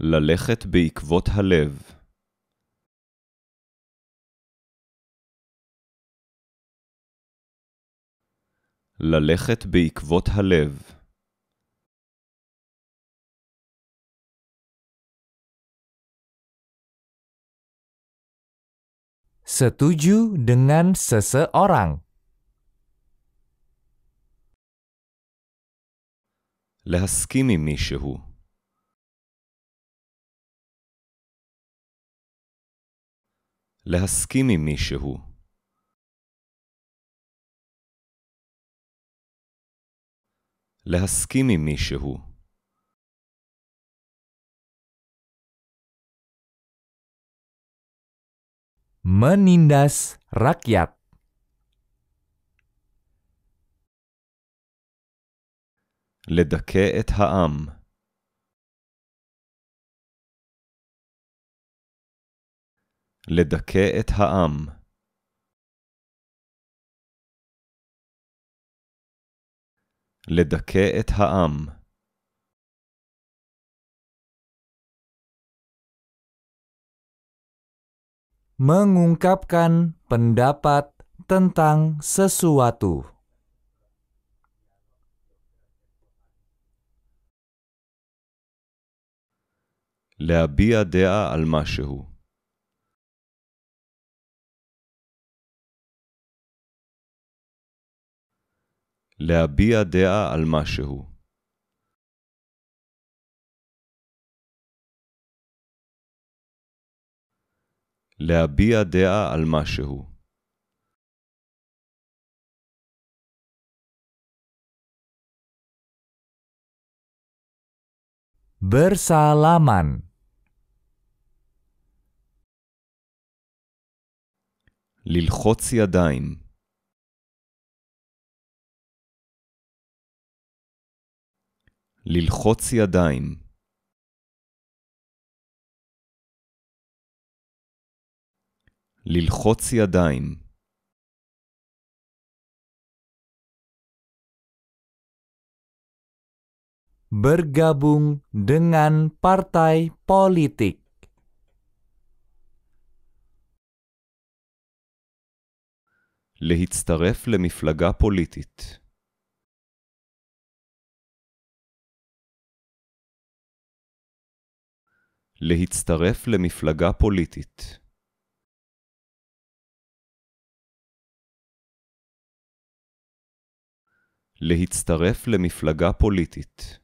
ללכת בעקבות הלב. ללכת בעקבות הלב. Setuju dengan seseorang. להסכים עם מישהו. להסכים עם מישהו. menindas rakyat. Ledake et ha'am. Ledake et ha'am. mengungkapkan pendapat tentang sesuatu. להביע דעה על משהו. להביע דעה על משהו. להביע דעה על משהו. bersalaman ללחוץ ידיים ללחוץ ידיים ללחוץ ידיים bergabung dengan partai politik. להצטרף למפלגה פוליטית. להצטרף למפלגה פוליטית. להצטרף למפלגה פוליטית.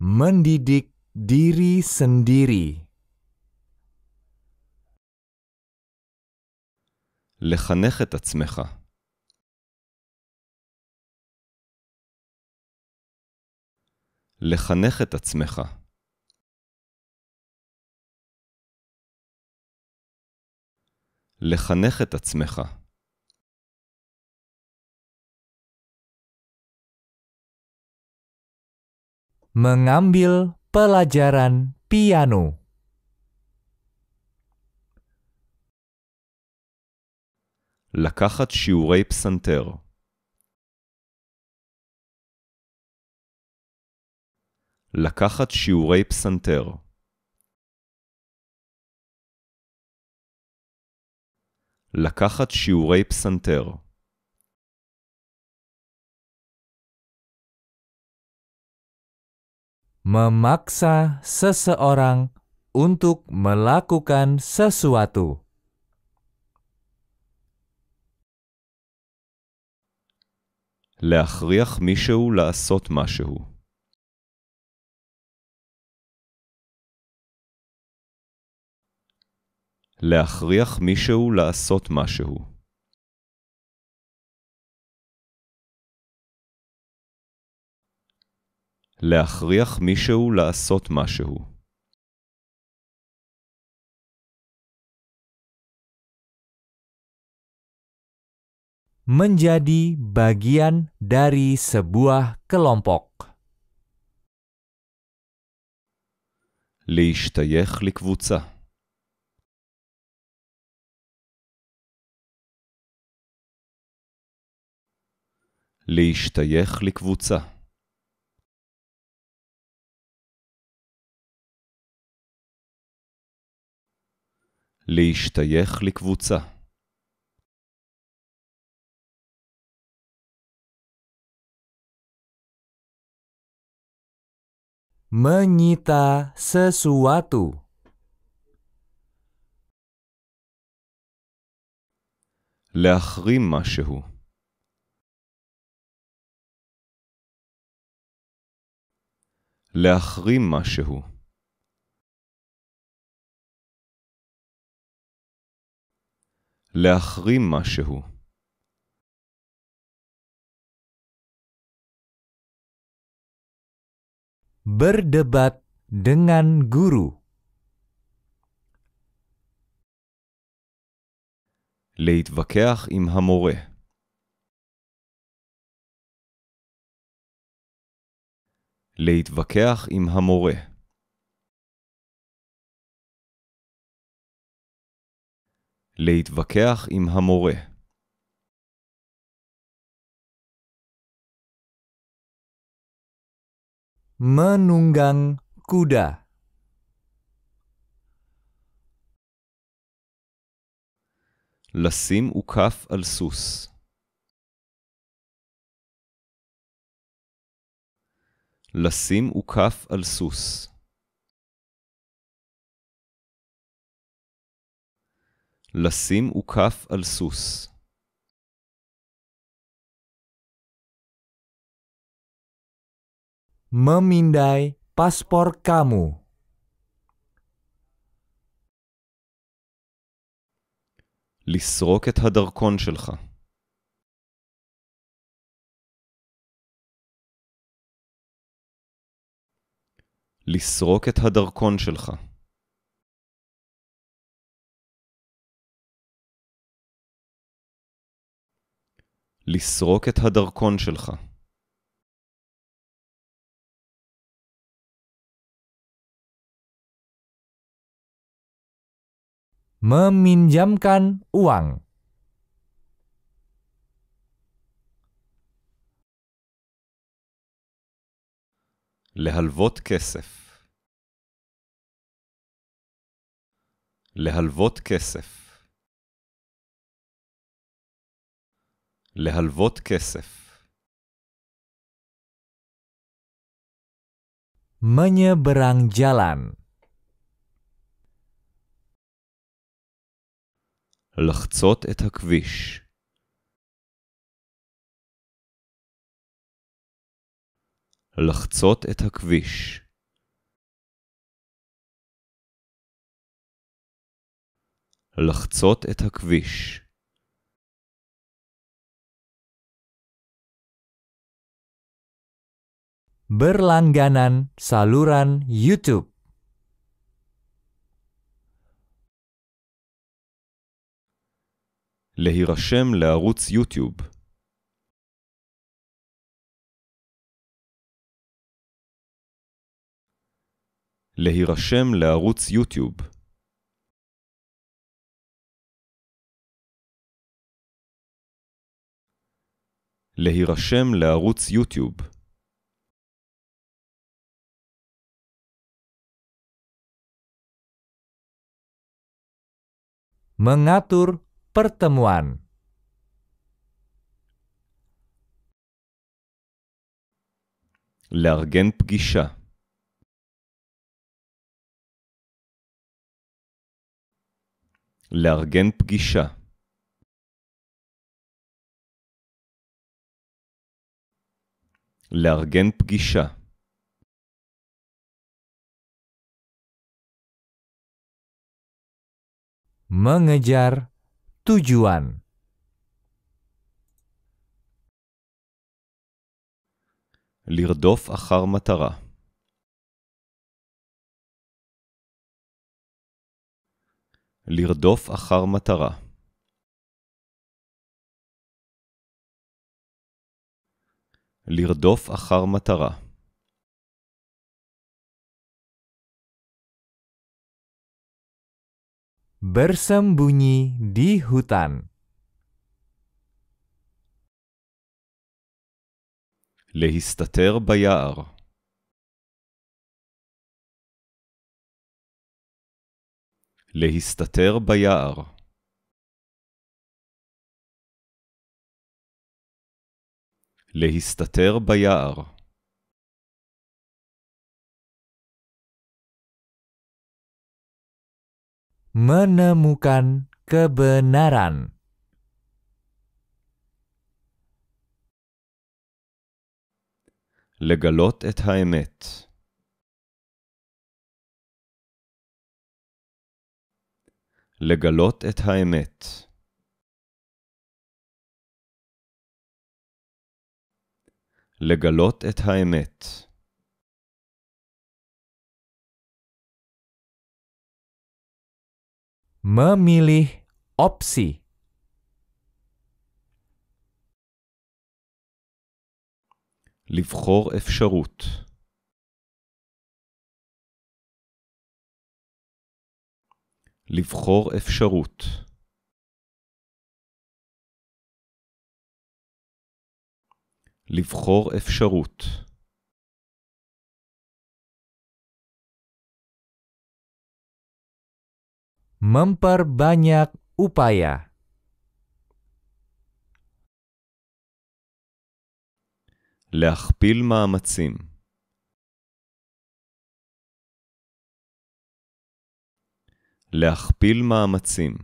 Mendidik diri sendiri. לחנך את עצמך. לחנך את עצמך. לחנך את עצמך. mengambil pelajaran piano. לקחת שיעורי פסנתר. לקחת שיעורי פסנתר. לקחת שיעורי פסנתר. memaksa seseorang untuk melakukan sesuatu. להכריח מישהו לעשות משהו. להכריח מישהו לעשות משהו. להכריח מישהו לעשות משהו. Menjadi bagian dari sebuah kelompok. להשתייך לקבוצה. להשתייך לקבוצה. להשתייך לקבוצה. Menyita sesuatu. להחרים משהו. להחרים משהו. להחרים משהו. Berdebat dengan guru. להתווכח עם המורה. להתווכח עם המורה. להתווכח עם המורה. menunggang קודה. לשים וכף על סוס לשים וכף על סוס. לשים וכף על סוס. memindai paspor kamu. לסרוק את הדרכון שלך. לסרוק את הדרכון שלך. לסרוק את הדרכון שלך. כאן uang להלוות כסף. להלוות כסף. להלוות כסף. menyeberang jalan. לחצות את הכביש. לחצות את הכביש. לחצות את הכביש. berlangganan saluran YouTube. להירשם לערוץ יוטיוב להירשם לערוץ יוטיוב להירשם לערוץ יוטיוב mengatur pertemuan לארגן פגישה לארגן פגישה לארגן פגישה מנג'ר טוג'ואן לרדוף אחר מטרה לרדוף אחר מטרה לרדוף אחר מטרה bersembunyi di hutan. להסתתר ביער להסתתר ביער להסתתר ביער menemukan kebenaran לגלות את האמת לגלות את האמת. לגלות את האמת. Memilih opsi. לבחור אפשרות. לבחור אפשרות. לבחור אפשרות. Memperbanyak upaya. להכפיל מאמצים. להכפיל מאמצים.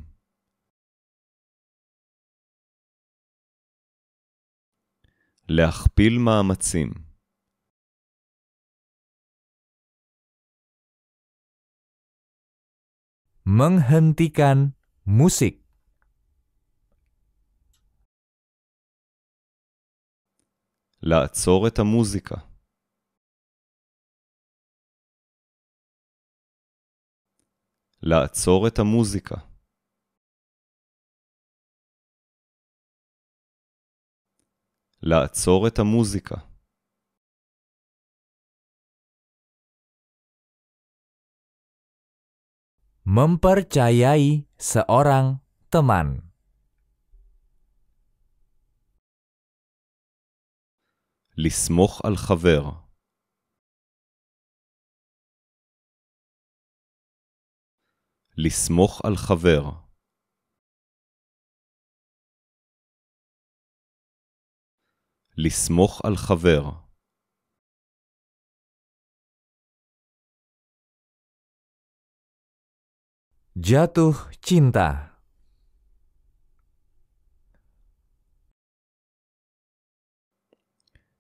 להכפיל מאמצים. Menghentikan musik. לעצור את המוזיקה. לעצור את המוזיקה. לעצור את המוזיקה. Mempercayai seorang teman. לסמוך על חבר. לסמוך על חבר לסמוך על חבר Jatuh cinta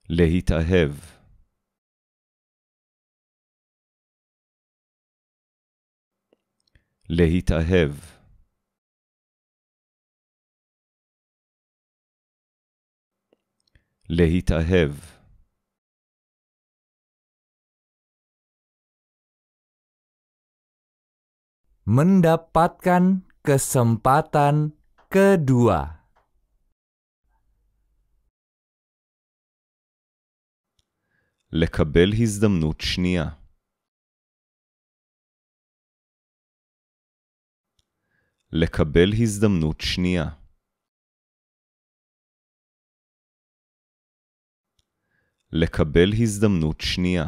להתאהב להתאהב. להתאהב. mendapatkan kesempatan kedua לקבל הזדמנות שנייה. לקבל הזדמנות שנייה.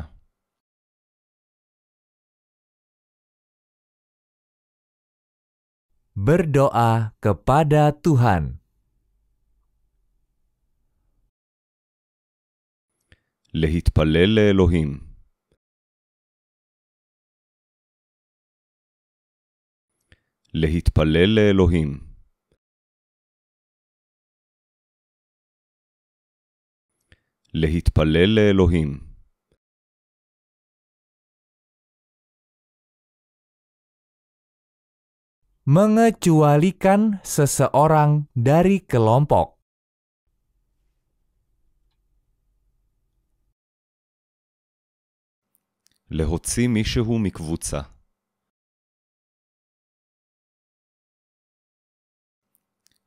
Berdoa kepada Tuhan. להתפלל לאלוהים. להתפלל לאלוהים. להתפלל mengecualikan seseorang dari kelompok lehotsi mishehu mikvutsa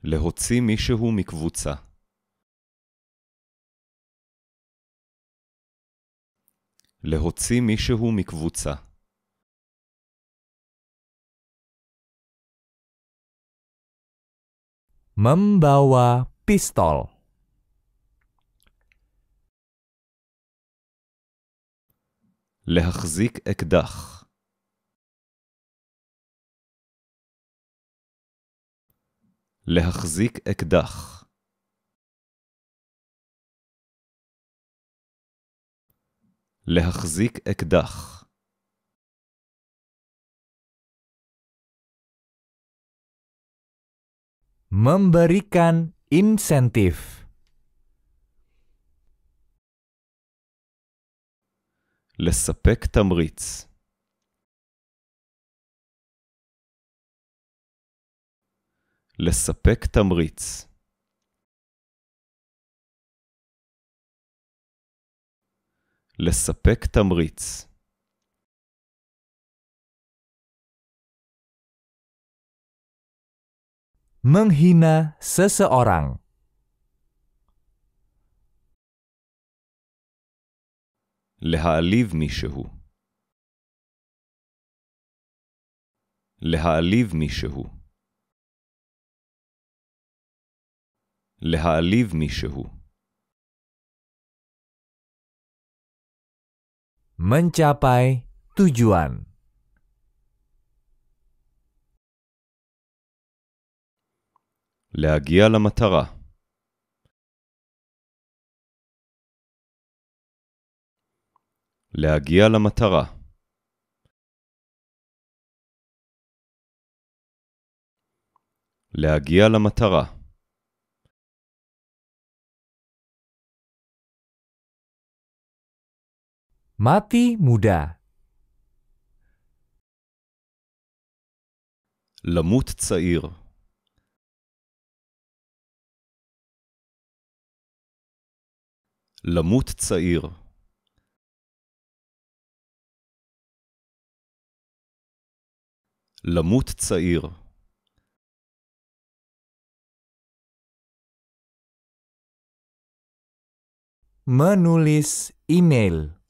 להוציא מישהו מקבוצה. להוציא מישהו מקבוצה. membawa pistol. להחזיק אקדח להחזיק אקדח להחזיק אקדח memberikan insentif. לספק תמריץ לספק תמריץ. לספק תמריץ. Menghina seseorang. להעליב מישהו. להעליב מישהו. להעליב מישהו. mencapai tujuan להגיע למטרה. להגיע למטרה. להגיע למטרה. mati muda. Lemut cair. Lemut cair. Lemut cair. Menulis email.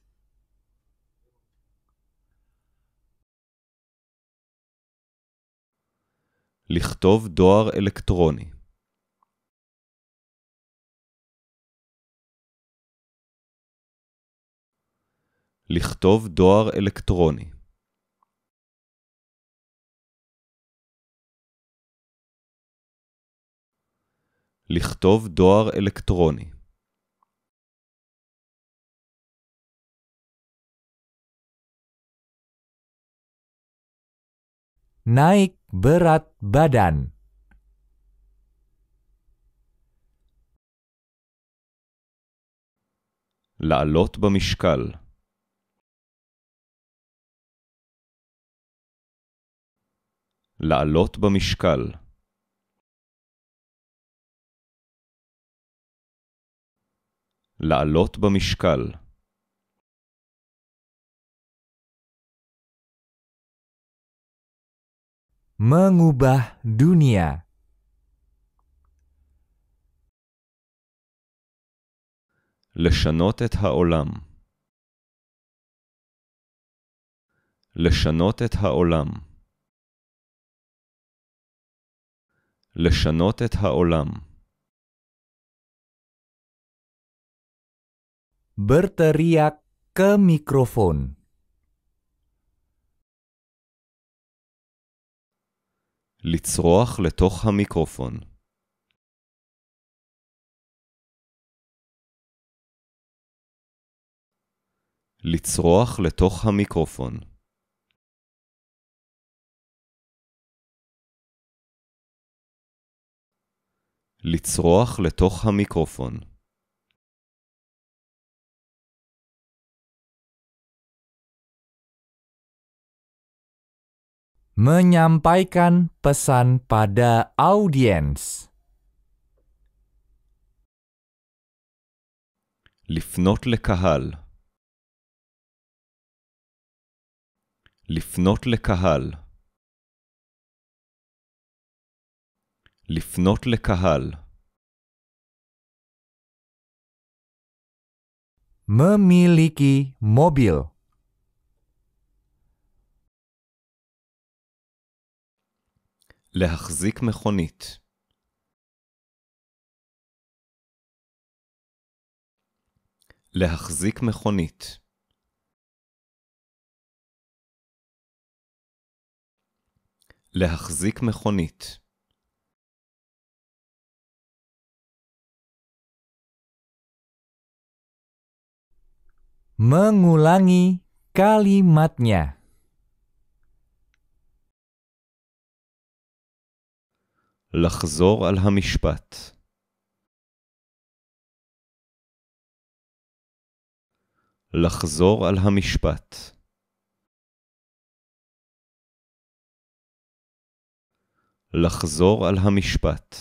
לכתוב דואר אלקטרוני. לכתוב דואר אלקטרוני. לכתוב דואר אלקטרוני. נייק Berat badan. לעלות במשקל. לעלות במשקל. לעלות במשקל. mengubah dunia. לשנות את העולם. לשנות את העולם. לשנות את העולם. Berteriak ke mikrofon. לצרוח לתוך המיקרופון. לצרוח לתוך המיקרופון. לצרוח לתוך המיקרופון. menyampaikan pesan pada audiens. לפנות לקהל לפנות לקהל לפנות לקהל memiliki mobil להחזיק מכונית. להחזיק מכונית. להחזיק מכונית. mengulangi קלימטניה לחזור על המשפט. לחזור על המשפט. לחזור על המשפט.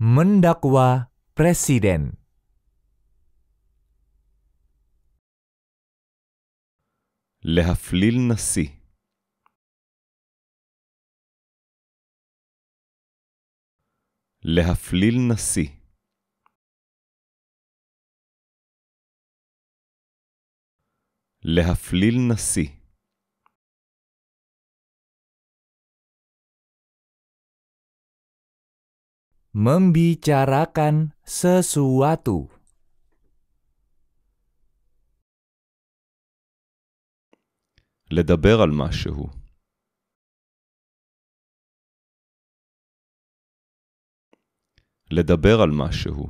Mendakwa Presiden להפליל נשיא. להפליל נשיא. להפליל נשיא. Membicarakan sesuatu. לדבר על משהו. לדבר על משהו.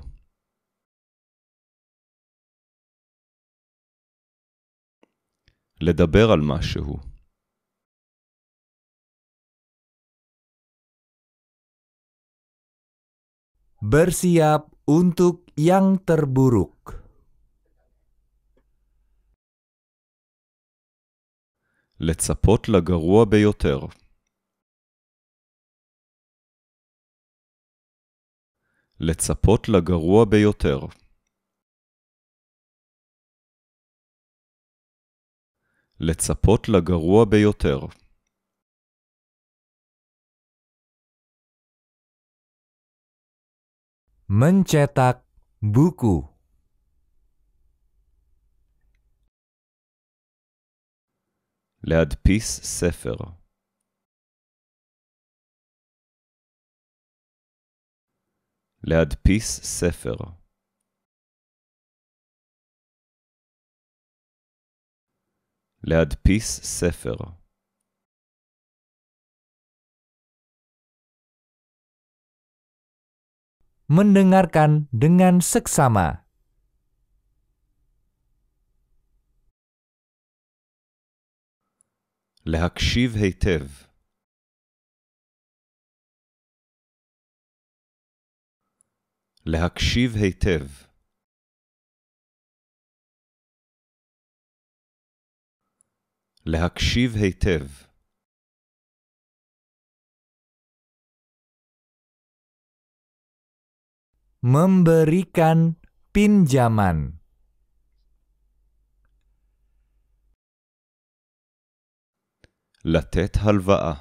לדבר על משהו. Bersiap untuk yang terburuk. לצפות לגרוע ביותר. לצפות לגרוע ביותר. לצפות לגרוע ביותר. מנצ'טק בוקו. להדפיס ספר. להדפיס ספר. להדפיס ספר. Mendengarkan dengan seksama. להקשיב היטב. להקשיב היטב. להקשיב היטב. memberikan pinjaman לתת הלוואה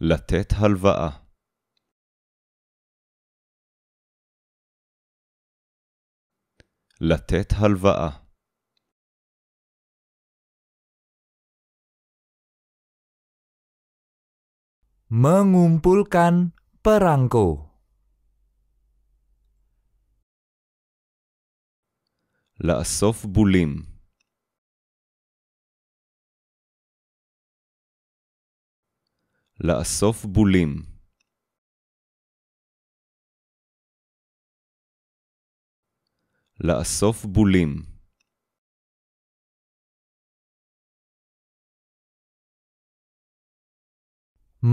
לתת הלוואה לתת הלוואה mengumpulkan perangko לאסוף בולים. לאסוף בולים. לאסוף בולים.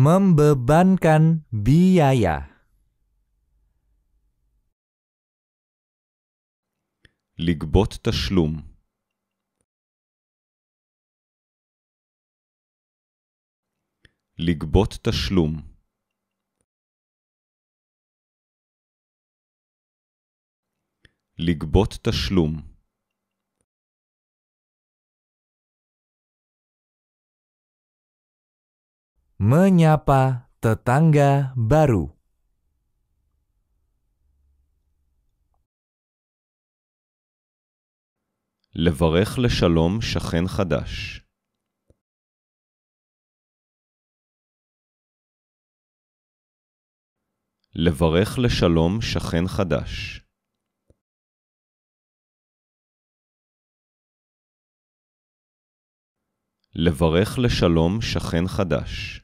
membebankan biaya לגבות תשלום לגבות תשלום לגבות תשלום מניאפה טטנגה ברו לברך לשלום שכן חדש. לברך לשלום שכן חדש. לברך לשלום שכן חדש.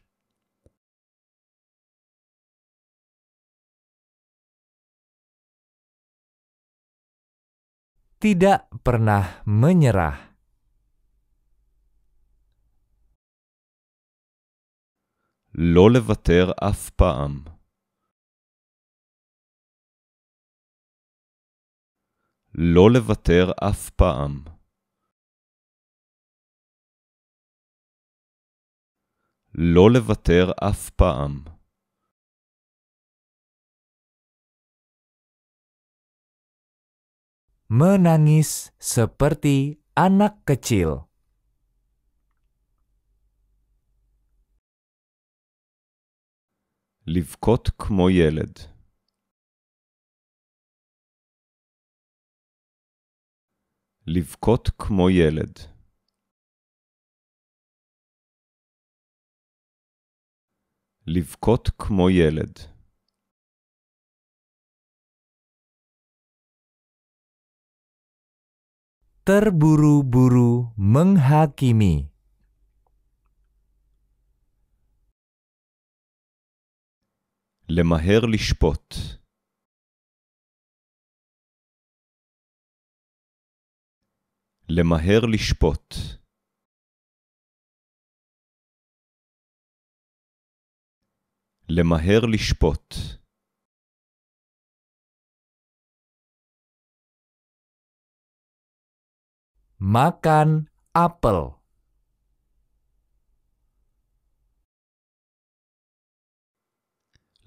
tidak pernah menyerah. לא לוותר אף פעם. לא לוותר אף פעם. לא לוותר אף פעם. menangis seperti anak kecil. Livkot kmo yeled. Livkot kmo yeled. Livkot kmo yeled. terburu-buru menghakimi. למהר לשפוט. למהר לשפוט. למהר לשפוט. makan apel.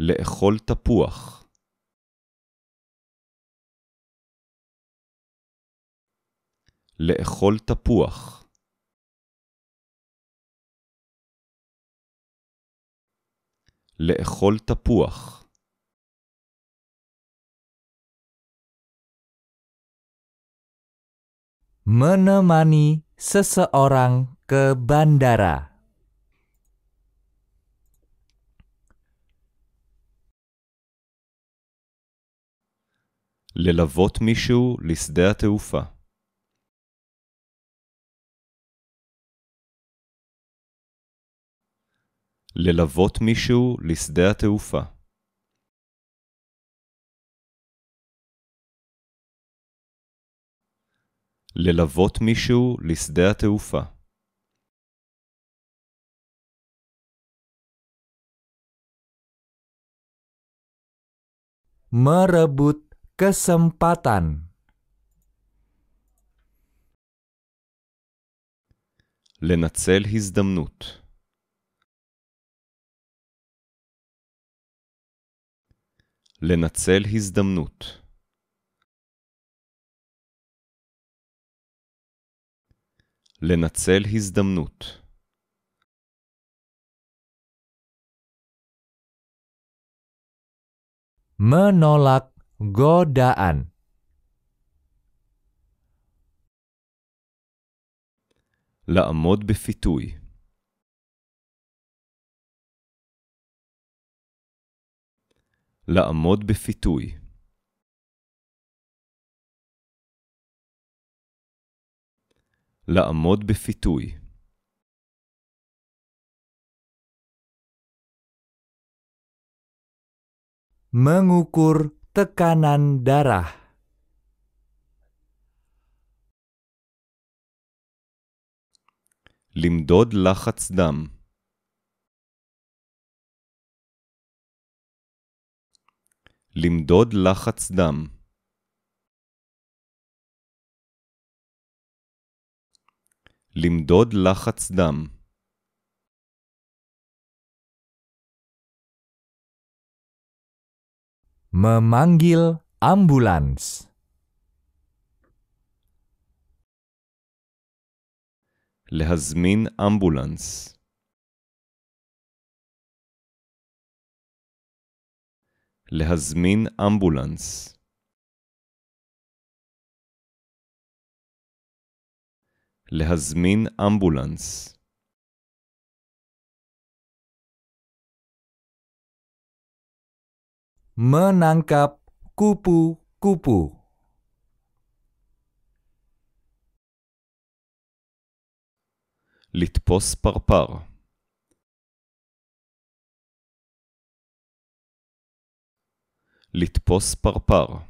לאכול תפוח. לאכול תפוח. לאכול תפוח. menemani seseorang ke bandara. ללוות מישהו לשדה התעופה. ללוות מישהו לשדה התעופה. ללוות מישהו לשדה התעופה. merebut כסמפתן לנצל הזדמנות. לנצל הזדמנות. לנצל הזדמנות menolak godaan לעמוד בפיתוי לעמוד בפיתוי לעמוד בפיתוי. mengukur tekanan darah. למדוד לחץ דם. למדוד לחץ דם. למדוד לחץ דם memanggil ambulans. להזמין אמבולנס. להזמין אמבולנס. להזמין אמבולנס. menangkap kupu-kupu. לתפוס פרפר. לתפוס פרפר.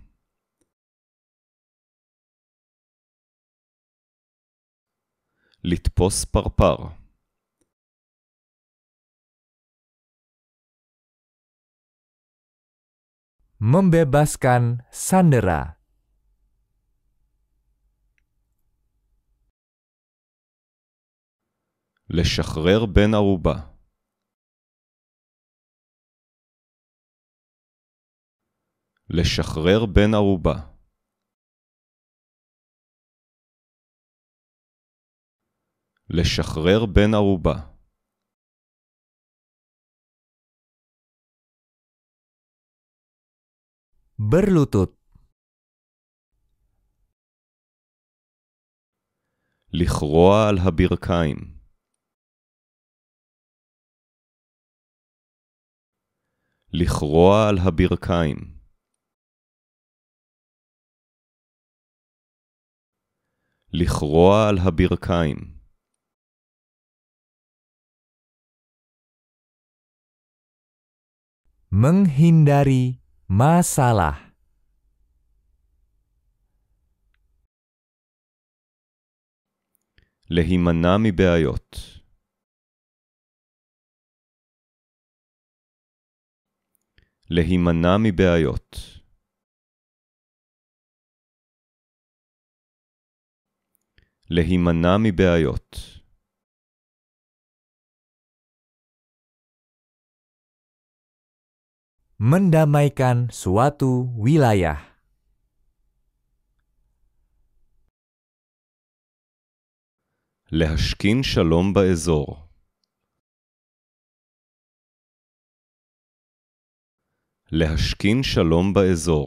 לתפוס פרפר membebaskan sandera. לשחרר בן ערובה. לשחרר בן ערובה. לשחרר בן ערובה ברלוטות לכרוע על הברכיים לכרוע על הברכיים לכרוע על הברכיים menghindari masalah. להימנע מבעיות. להימנע מבעיות. להימנע מבעיות. mendamaikan suatu wilayah. להשכין שלום באזור. להשכין שלום באזור.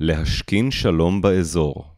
להשכין שלום באזור.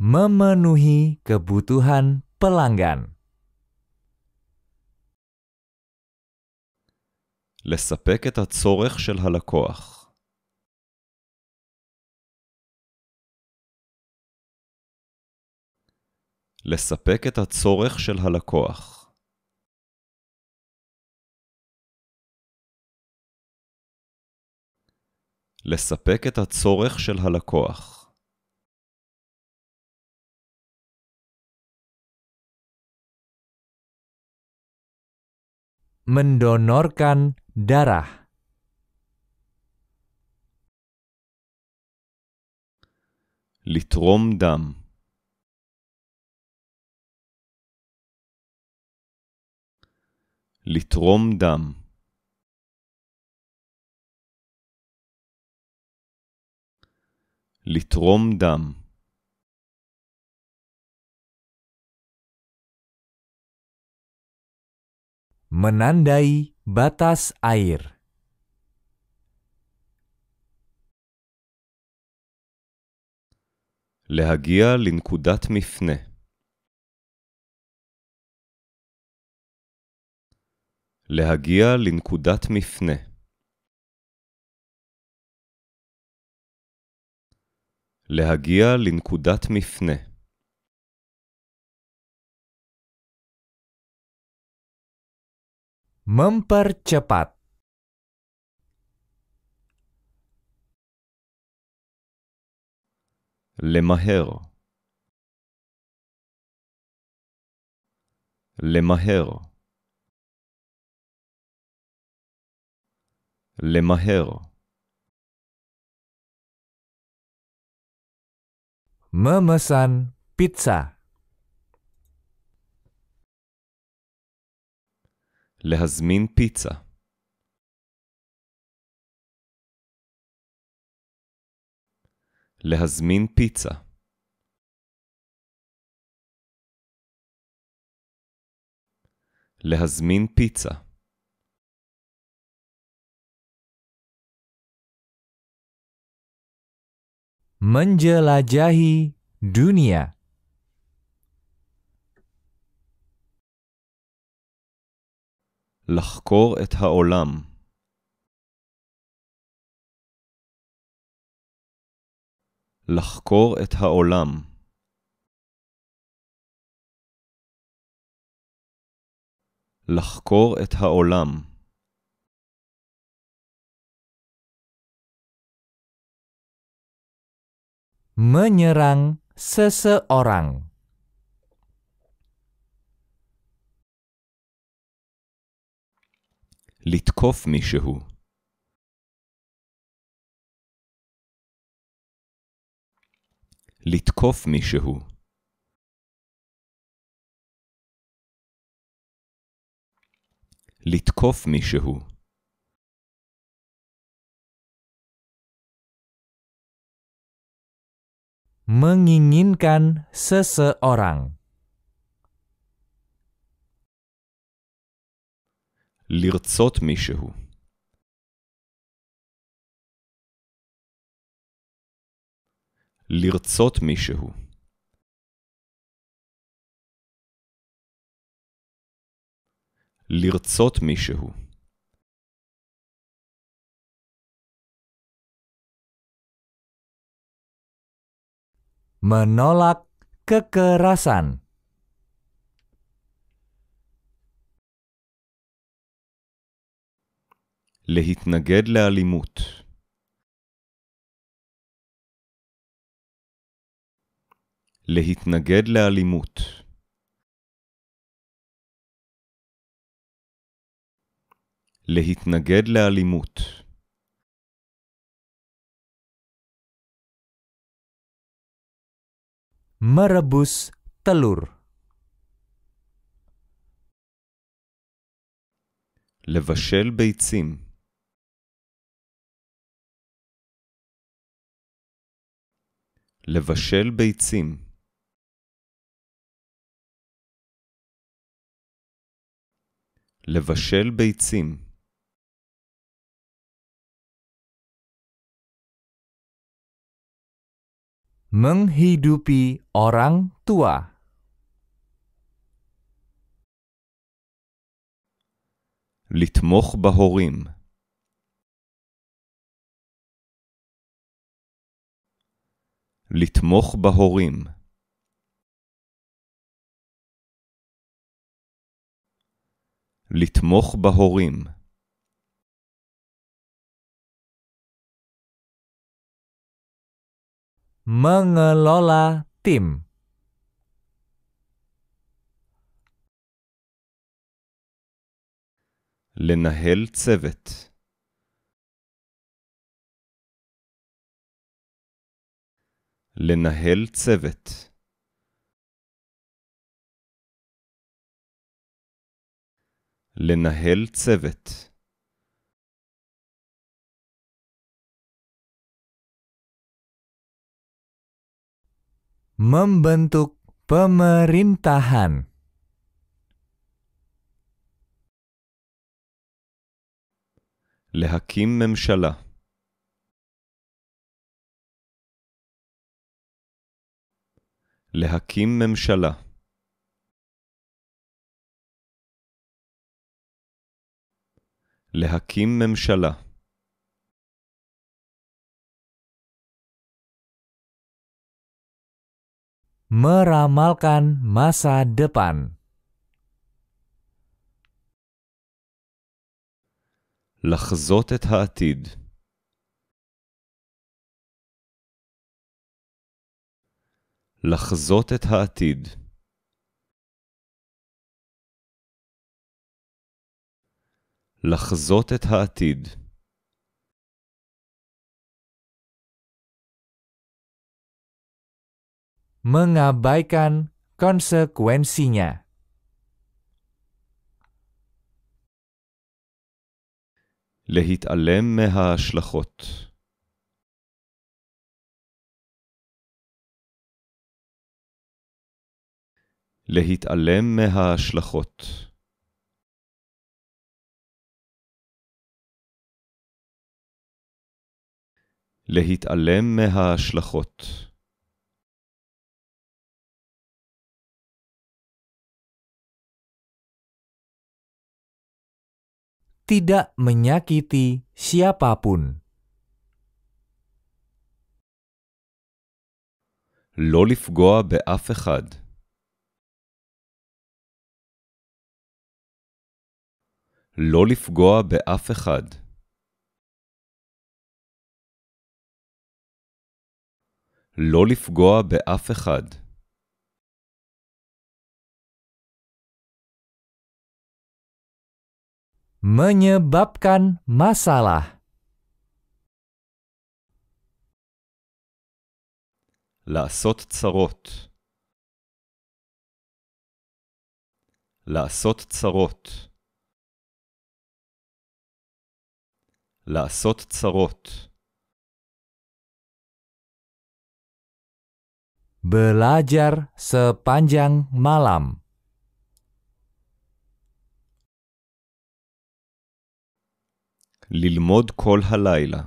memenuhi kebutuhan pelanggan. לספק את הצורך של הלקוח. לספק את הצורך של הלקוח. לספק את הצורך של הלקוח. mendonorkan darah. Litrum dam. Litrum dam. Litrum dam. menandai batas air. Lehagia linkudat mifne. Lehagia linkudat mifne. Lehagia linkudat mifne. mifne. mempercepat. Le maher. Le maher. Le maher. Memesan pizza. להזמין פיצה להזמין פיצה להזמין פיצה menjelajahi dunia לחקור את העולם. לחקור את העולם. לחקור את העולם. menyerang seseorang. לתקוף מישהו. לתקוף מישהו. לתקוף מישהו. menginginkan seseorang לרצות מישהו. לרצות מישהו. לרצות מישהו. menolak kekerasan להתנגד לאלימות. להתנגד לאלימות. להתנגד לאלימות. מרבוס טלור לבשל ביצים לבשל ביצים לבשל ביצים menghidupi orang tua. לתמוך בהורים לתמוך בהורים. לתמוך בהורים. mengelola tim לנהל צוות לנהל צוות. לנהל צוות. membentuk pemerintahan להקים ממשלה להקים ממשלה להקים ממשלה meramalkan masa depan. לחזות את העתיד לחזות את העתיד. לחזות את העתיד. Mengabaikan konsekuensinya. להתעלם מההשלכות. להתעלם מההשלכות. להתעלם מההשלכות. Tidak menyakiti siapapun. לא לפגוע be'af אחד. לא לפגוע באף אחד. לא לפגוע באף אחד. menyebabkan masalah. לעשות צרות. לעשות צרות. לעשות צרות. Belajar sepanjang malam. ללמוד כל הלילה.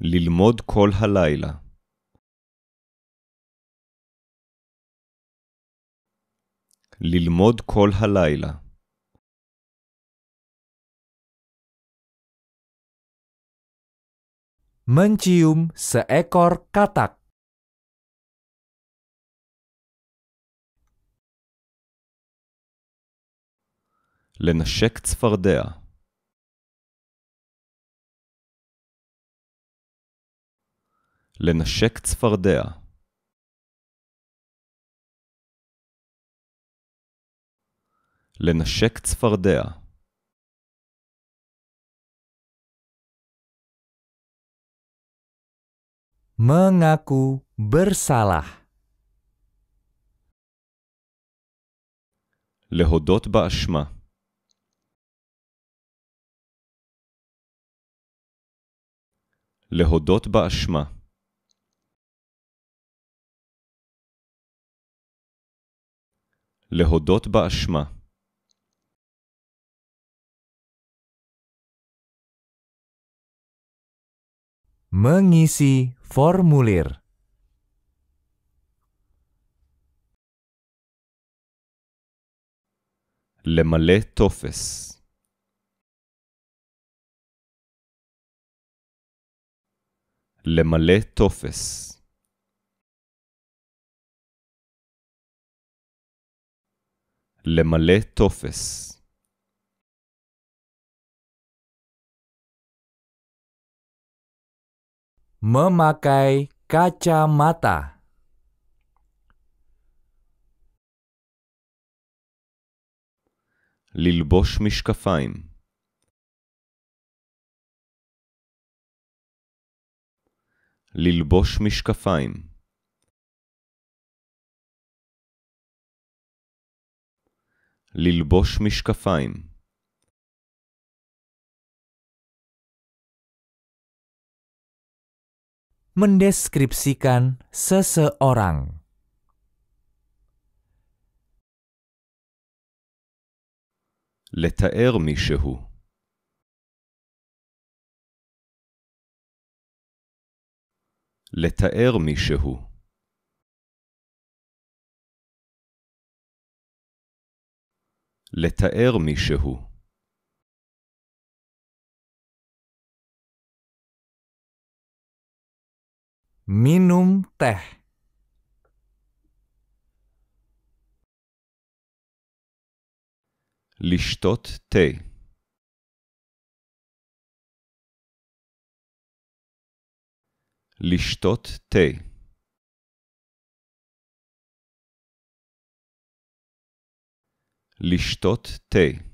ללמוד כל הלילה. ללמוד כל הלילה. מנצ'יום סאקור katak. לנשק צפרדע. לנשק צפרדע. לנשק צפרדע mengaku bersalah. להודות באשמה. להודות באשמה. להודות באשמה. mengisi formulir. Le tofes. Le tofes. Le tofes. memakai kacamata ללבוש משקפיים ללבוש משקפיים ללבוש משקפיים mendeskripsikan seseorang. לתאר מישהו לתאר מישהו. לתאר מישהו. minum teh. Lishtot teh. Lishtot teh. Lishtot teh.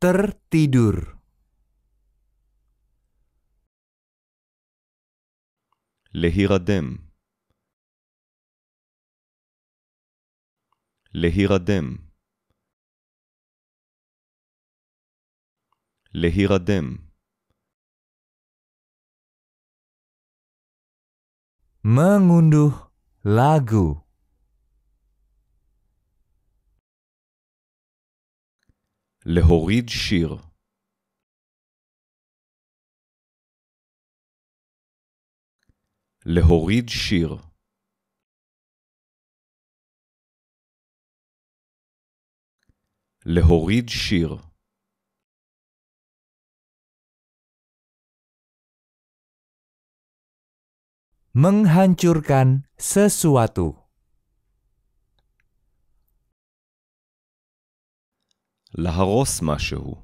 tertidur. Lehiradem. Lehiradem. Lehiradem. Mengunduh lagu. להוריד שיר להוריד שיר להוריד שיר menghancurkan sesuatu. להרוס משהו.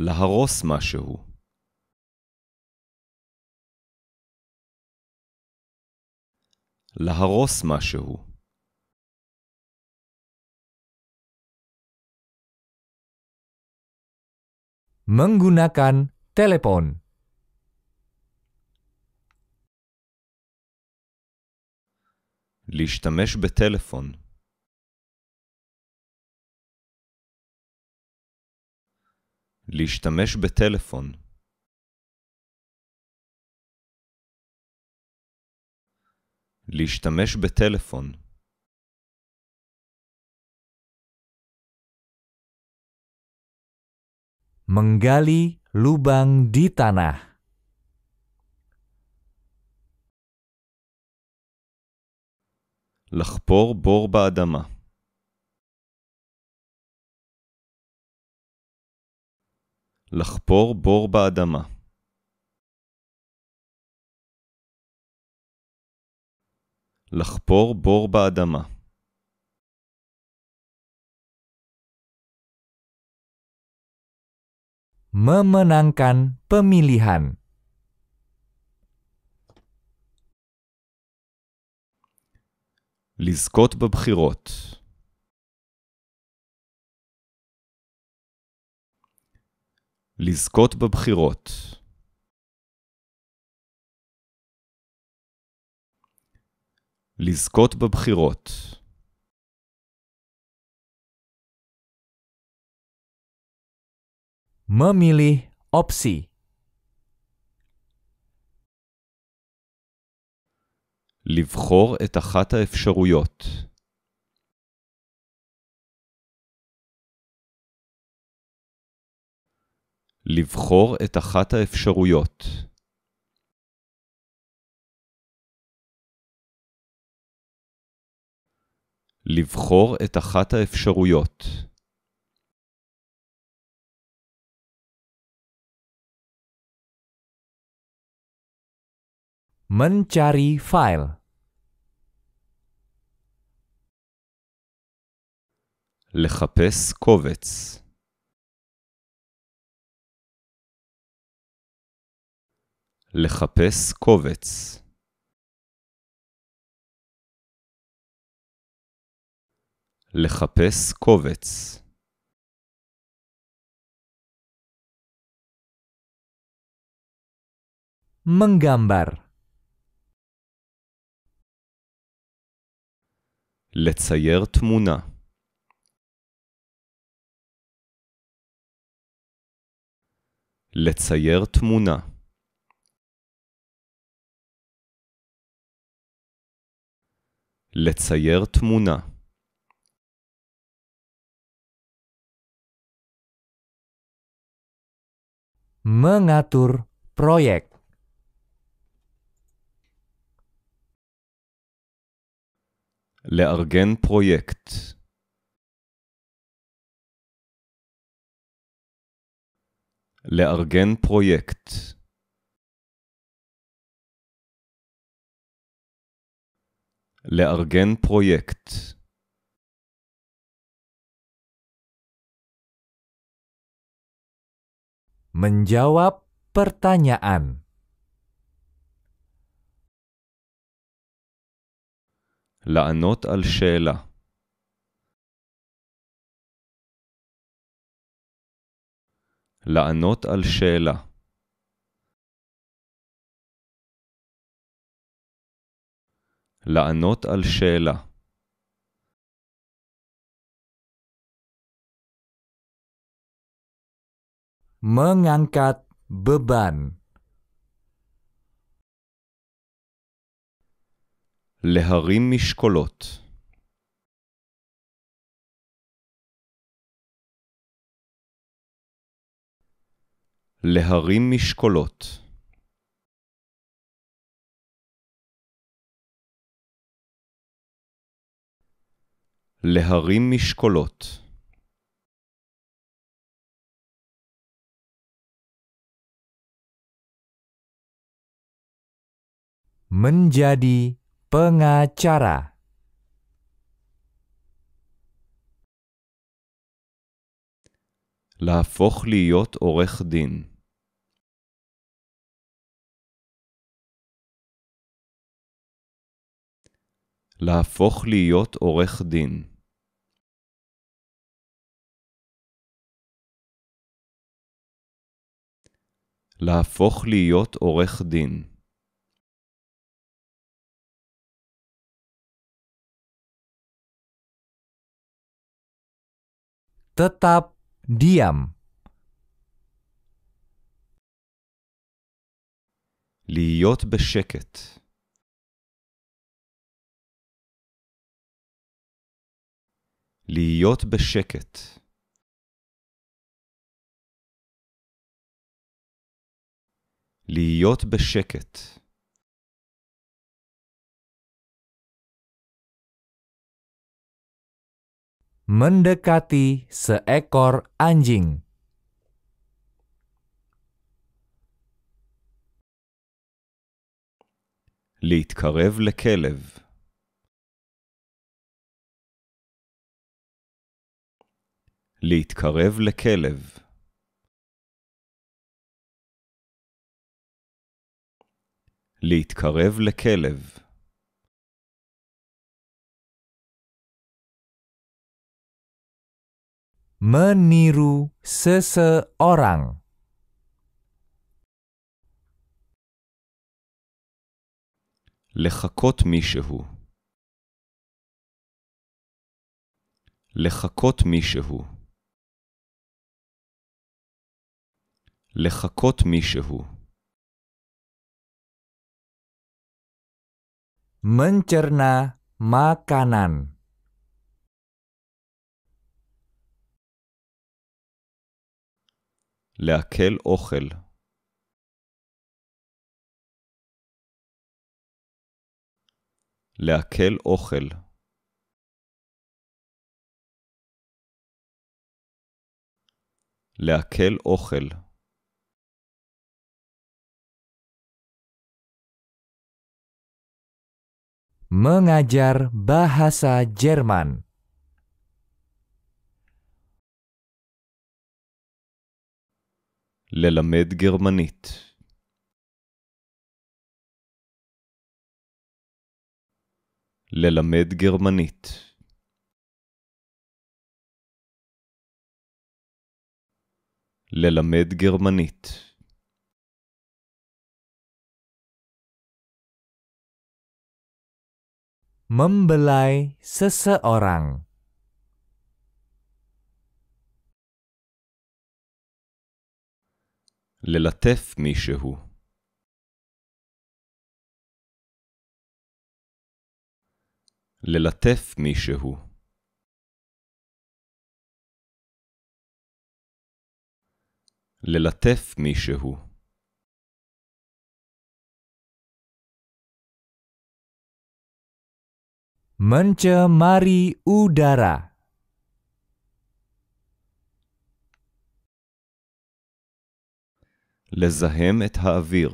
להרוס משהו. להרוס משהו. menggunakan telepon להשתמש בטלפון. להשתמש בטלפון. להשתמש בטלפון. מנגלי לובנג di לחפור בור באדמה לחפור בור באדמה לחפור בור באדמה memenangkan pemilihan לזכות בבחירות. לזכות בבחירות. לזכות בבחירות. memilih אופסי לבחור את אחת האפשרויות. לבחור את אחת האפשרויות. לבחור את אחת האפשרויות. Mencari file. לחפש קובץ. לחפש קובץ. לחפש קובץ. menggambar לצייר תמונה. לצייר תמונה. לצייר תמונה. mengatur proyek לארגן פרויקט. לארגן פרויקט. לארגן פרויקט. menjawab pertanyaan לענות על שאלה. לענות על שאלה. לענות על שאלה. Mengangkat בבן. להרים משקולות להרים משקולות להרים משקולות menjadi pengacara להפוך להיות עורך דין להפוך להיות עורך דין. להפוך להיות עורך דין. tetap diam. להיות בשקט. להיות בשקט. להיות בשקט. mendekati seekor anjing. להתקרב לכלב. להתקרב לכלב. להתקרב לכלב. meniru seseorang. mencerna makanan לעכל אוכל. לעכל אוכל. לעכל אוכל. Mengajar bahasa Jerman ללמד גרמנית. ללמד גרמנית. ללמד גרמנית. Membelai seseorang ללטף מישהו. ללטף מישהו. ללטף מישהו. מנצ'ה מארי אודרה לזהם את האוויר.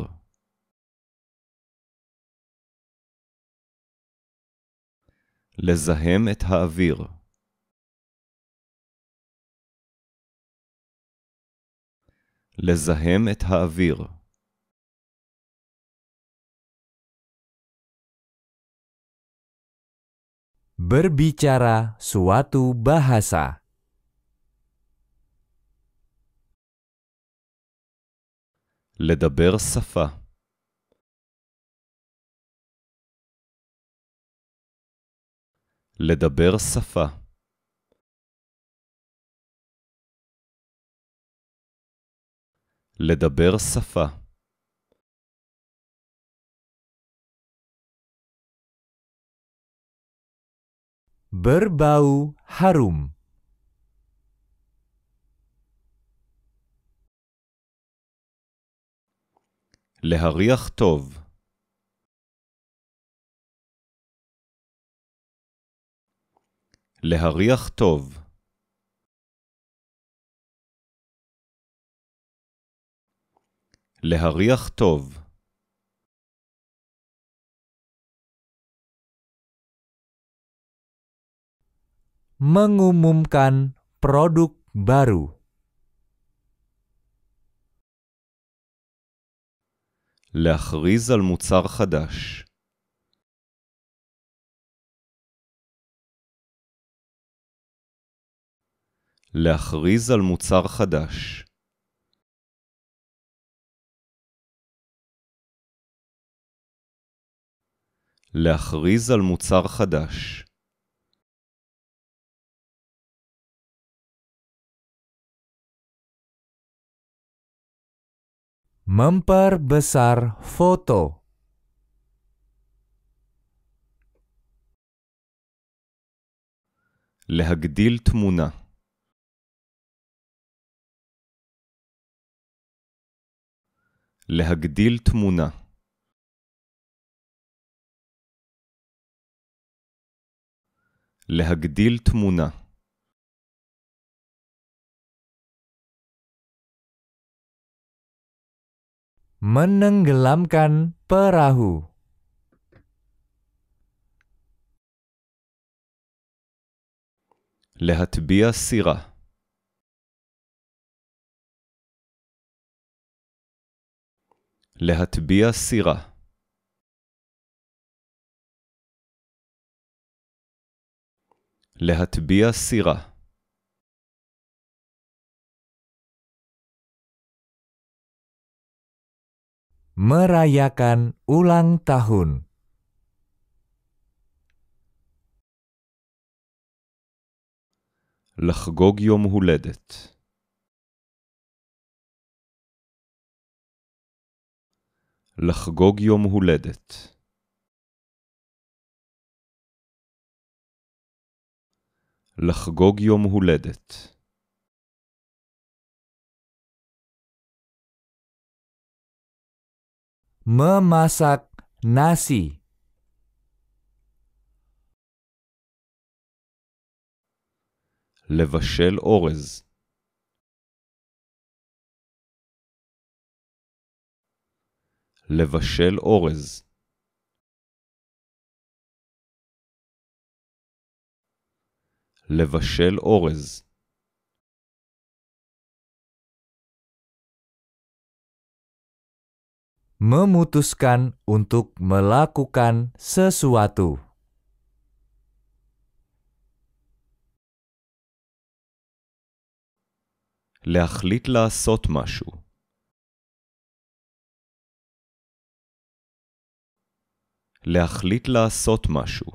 לזהם את האוויר. לזהם את האוויר. Berbicara suatu bahasa לדבר שפה לדבר שפה לדבר שפה berbau harum להריח טוב. להריח טוב. להריח טוב. mengumumkan produk baru. להכריז על מוצר חדש. להכריז על מוצר חדש. להכריז על מוצר חדש. Memperbesar foto. להגדיל תמונה. להגדיל תמונה. להגדיל תמונה. menenggelamkan perahu. Lihat bias sirah. Lihat bias sirah. Lihat bias sirah. merayakan ulang tahun. לחגוג יום הולדת. לחגוג יום הולדת. לחגוג יום הולדת. memasak nasi לבשל אורז לבשל אורז לבשל אורז memutuskan untuk melakukan sesuatu. להחליט לעשות משהו. להחליט לעשות משהו.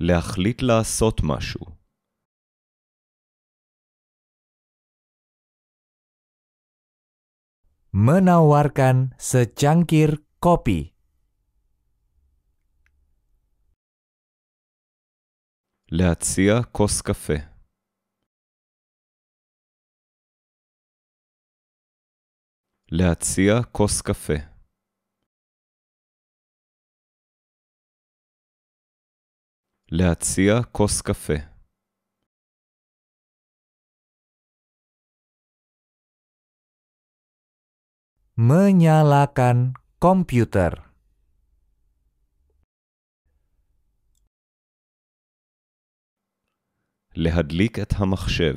להחליט לעשות משהו. menawarkan secangkir kopi. Leatsia kos kafe. Leatsia kos kafe. Leatsia kos kos kafe. menyalakan komputer. להדליק את המחשב.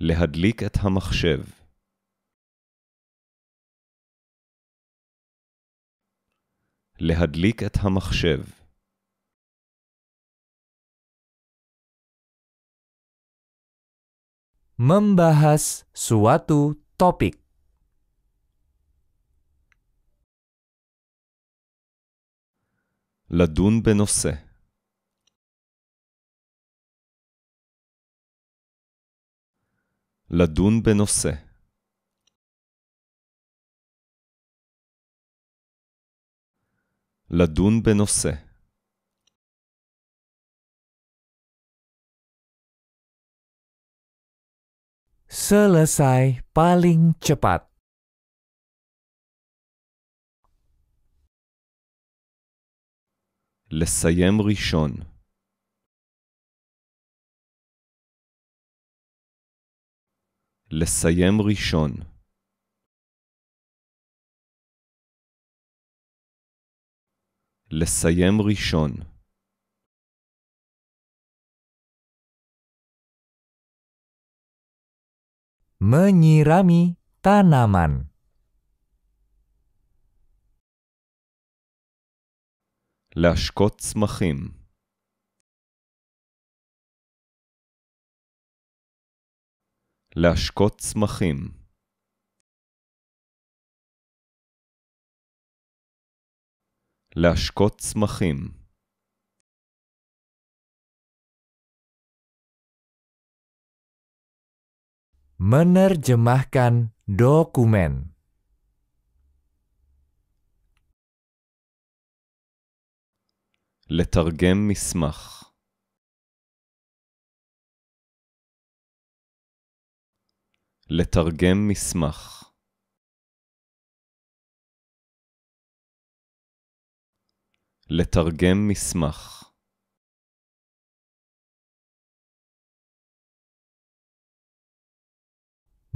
להדליק את המחשב. להדליק את המחשב. membahas suatu topik. Ladun benose. Ladun benose. Ladun benose. Selesai paling cepat. לסיים ראשון. לסיים ראשון. לסיים ראשון. menyirami tanaman. להשקות צמחים להשקות צמחים להשקות צמחים Menerjemahkan dokumen. לתרגם מסמך. לתרגם מסמך. לתרגם מסמך.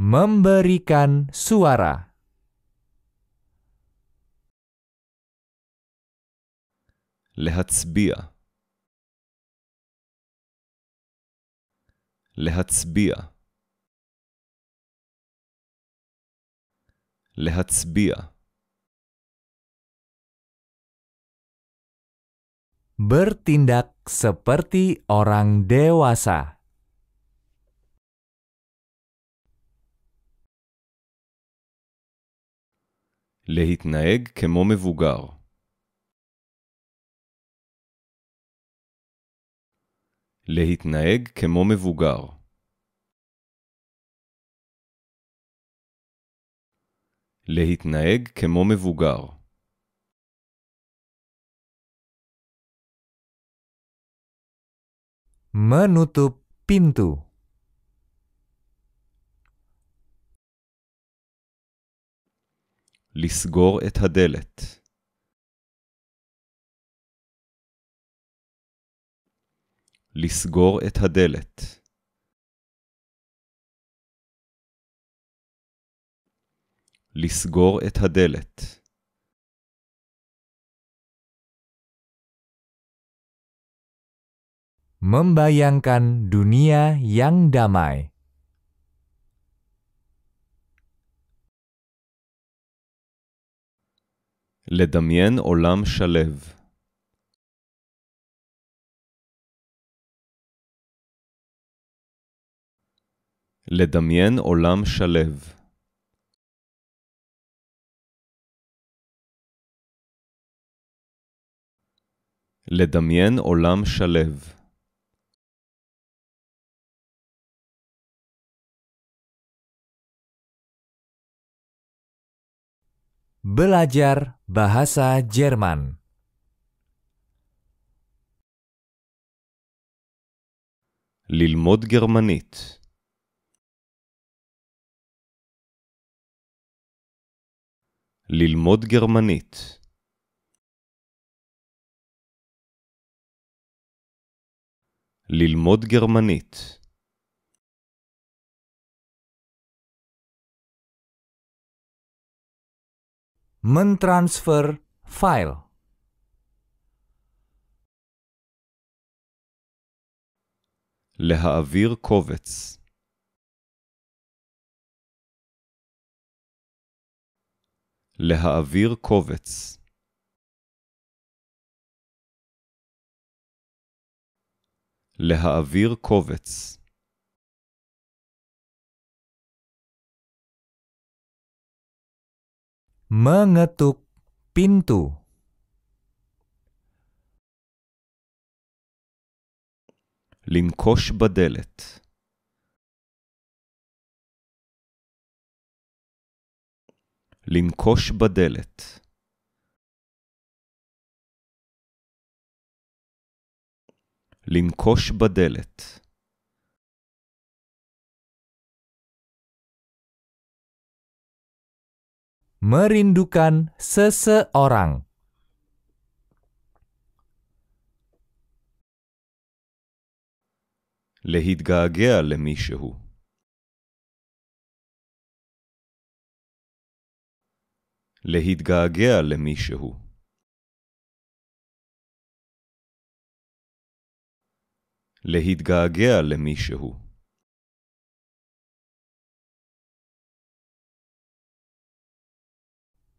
memberikan suara. להצביע להצביע להצביע bertindak seperti orang dewasa להתנהג כמו מבוגר. להתנהג כמו מבוגר. להתנהג כמו מבוגר. menutup פינטו. לסגור את הדלת. לסגור את הדלת. לסגור את הדלת. Membayangkan dunia yang damai. לדמיין עולם שלב. לדמיין עולם שלב. לדמיין עולם שלב. Belajar Bahasa Jerman Lilmod Germanit Lilmod Germanit Lilmod Germanit, Germanit. mentransfer file. להעביר קובץ להעביר קובץ להעביר קובץ mengetuk pintu. לנקוש בדלת. לנקוש בדלת. לנקוש בדלת. merindukan seseorang. להתגעגע למישהו. להתגעגע למישהו. להתגעגע למישהו.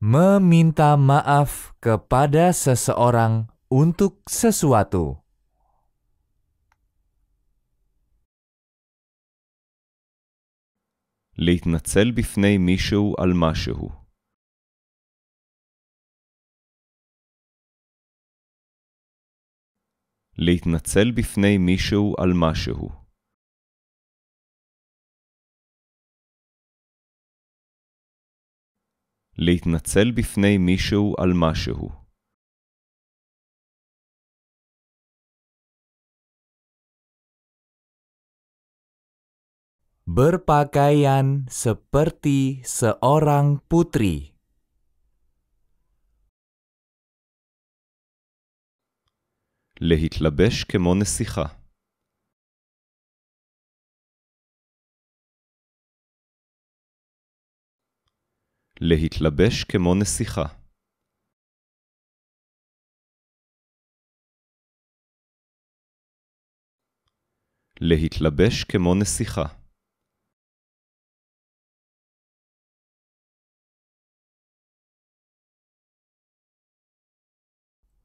Meminta maaf kepada seseorang untuk sesuatu. להתנצל בפני מישהו על משהו. להתנצל בפני מישהו על משהו. להתנצל בפני מישהו על משהו. berpakaian seperti seorang putri. להתלבש כמו נסיכה. להתלבש כמו נסיכה. להתלבש כמו נסיכה.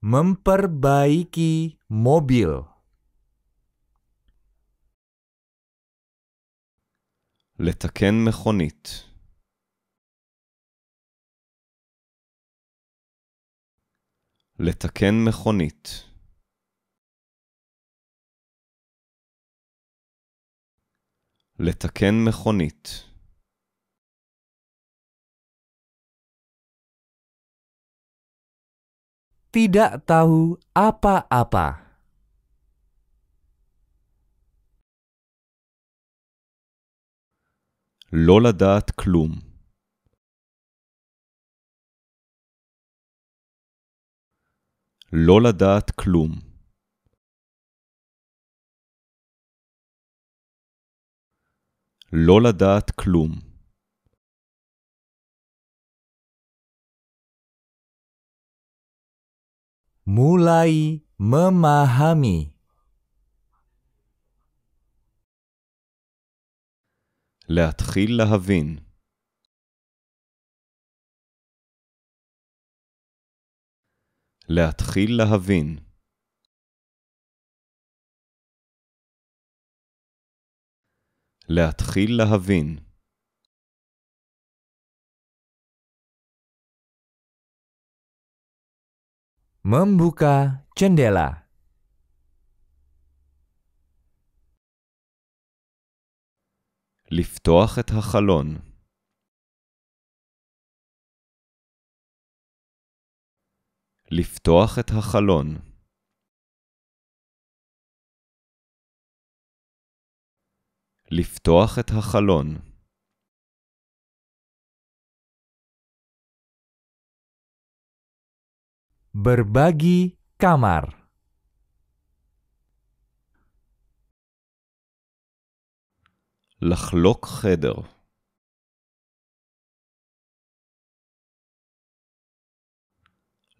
Memperbaiki mobil. לתקן מכונית. לתקן מכונית לתקן מכונית tidak tahu apa-apa. לא לדעת כלום. לא לדעת כלום. לא לדעת כלום. מולאי ממהמי. להתחיל להבין להתחיל להבין. להתחיל להבין. Membuka jendela. לפתוח את החלון. לפתוח את החלון. לפתוח את החלון. ברבגי קאמר. לחלוק חדר.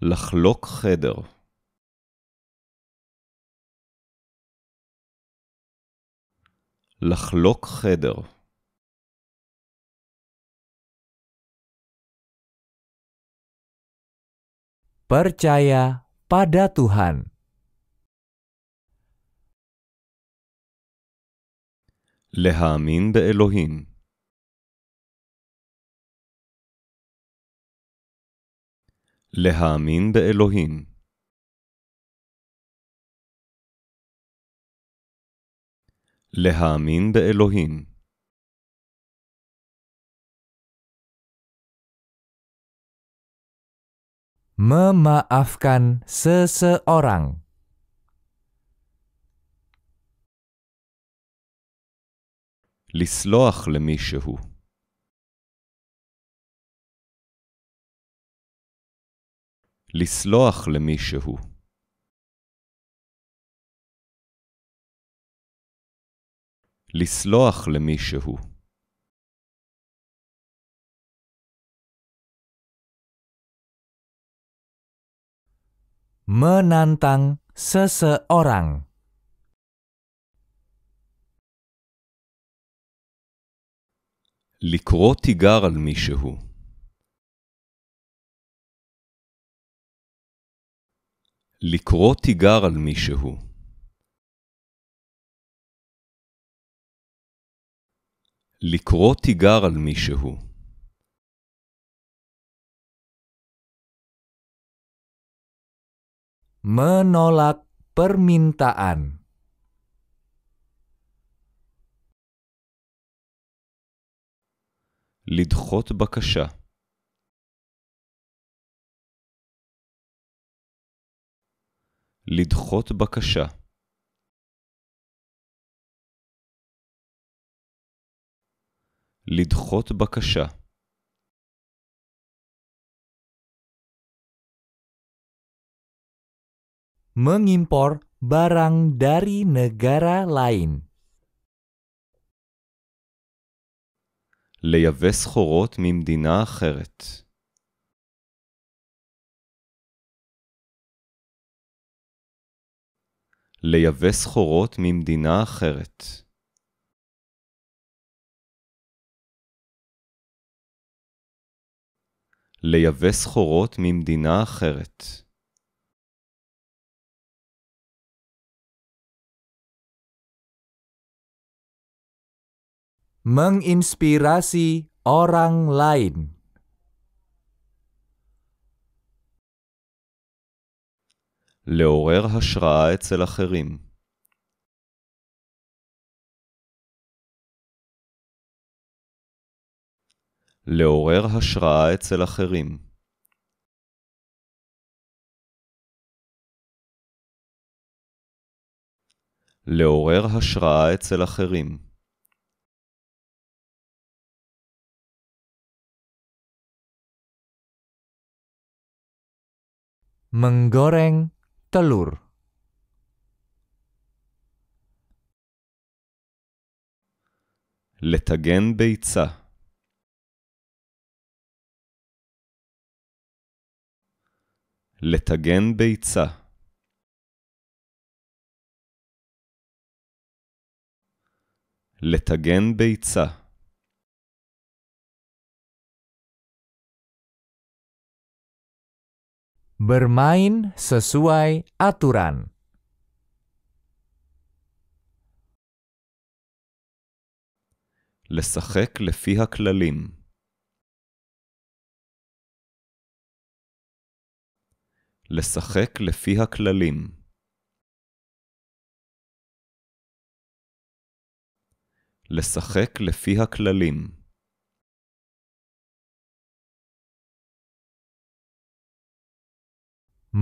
לחלוק חדר לחלוק חדר Percaya pada Tuhan. להאמין באלוהים להאמין באלוהים להאמין באלוהים memaafkan seseorang. לסלוח למישהו לסלוח למישהו. לסלוח למישהו. menantang seseorang. לקרוא תיגר על מישהו לקרוא תיגר על מישהו. לקרוא תיגר על מישהו. Menolak permintaan. לדחות בקשה. לדחות בקשה לדחות בקשה mengimpor barang dari negara lain. לייבא סחורות ממדינה אחרת. לייבא סחורות ממדינה אחרת. לייבא סחורות ממדינה אחרת. אינספירסי אורנג ליין לעורר השראה אצל אחרים. לעורר השראה אצל אחרים. לעורר השראה אצל אחרים. menggoreng telur. לטגן ביצה לטגן ביצה לטגן ביצה Bermain sesuai aturan. לשחק לפי הכללים. לשחק לפי הכללים. לשחק לפי הכללים.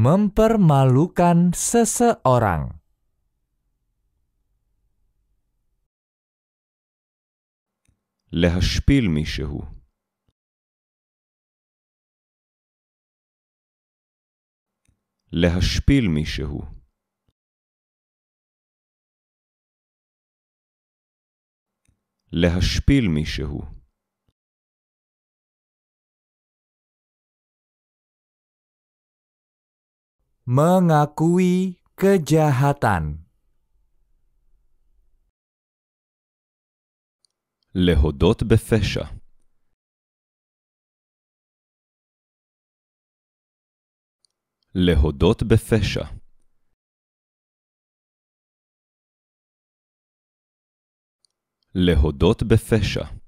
mempermalukan seseorang. להשפיל מישהו. להשפיל מישהו. להשפיל מישהו. mengakui kejahatan. Lehodot befesha. Lehodot befesha. Lehodot befesha.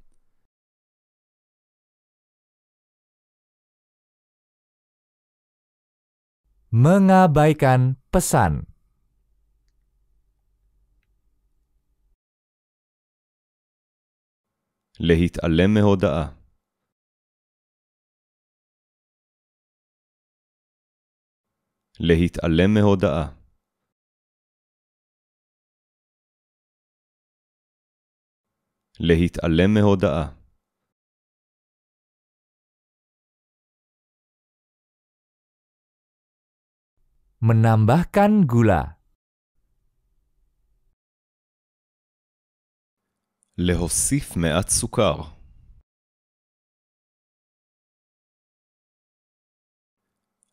mengabaikan pesan. להתעלם מהודעה. להתעלם מהודעה. להתעלם מהודעה. Menambahkan gula. להוסיף מעט סוכר.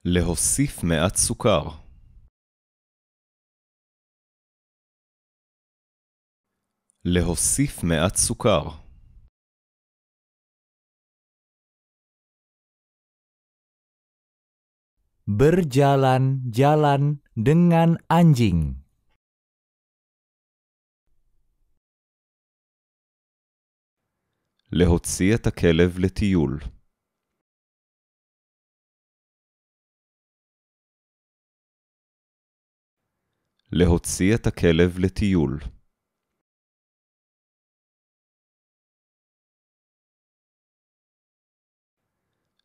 להוסיף מעט סוכר. להוסיף מעט סוכר. berjalan-jalan dengan anjing. להוציא את הכלב לטיול. להוציא את הכלב לטיול.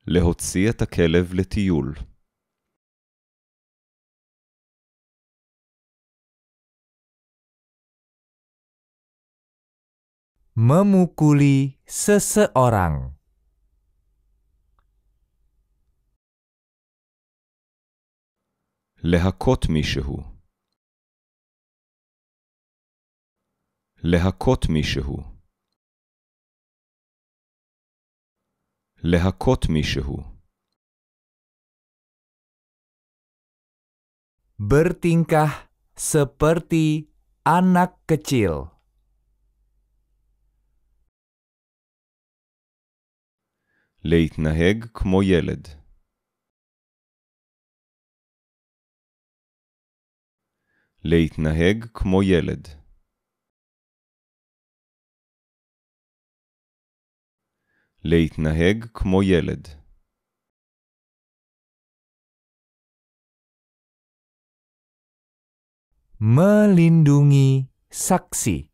להוציא את הכלב לטיול. memukuli seseorang. Lehakot mishehu. Lehakot mishehu. Lehakot mishehu. Bertingkah seperti anak kecil. להתנהג כמו ילד. להתנהג כמו ילד. להתנהג כמו ילד. melindungi סקסי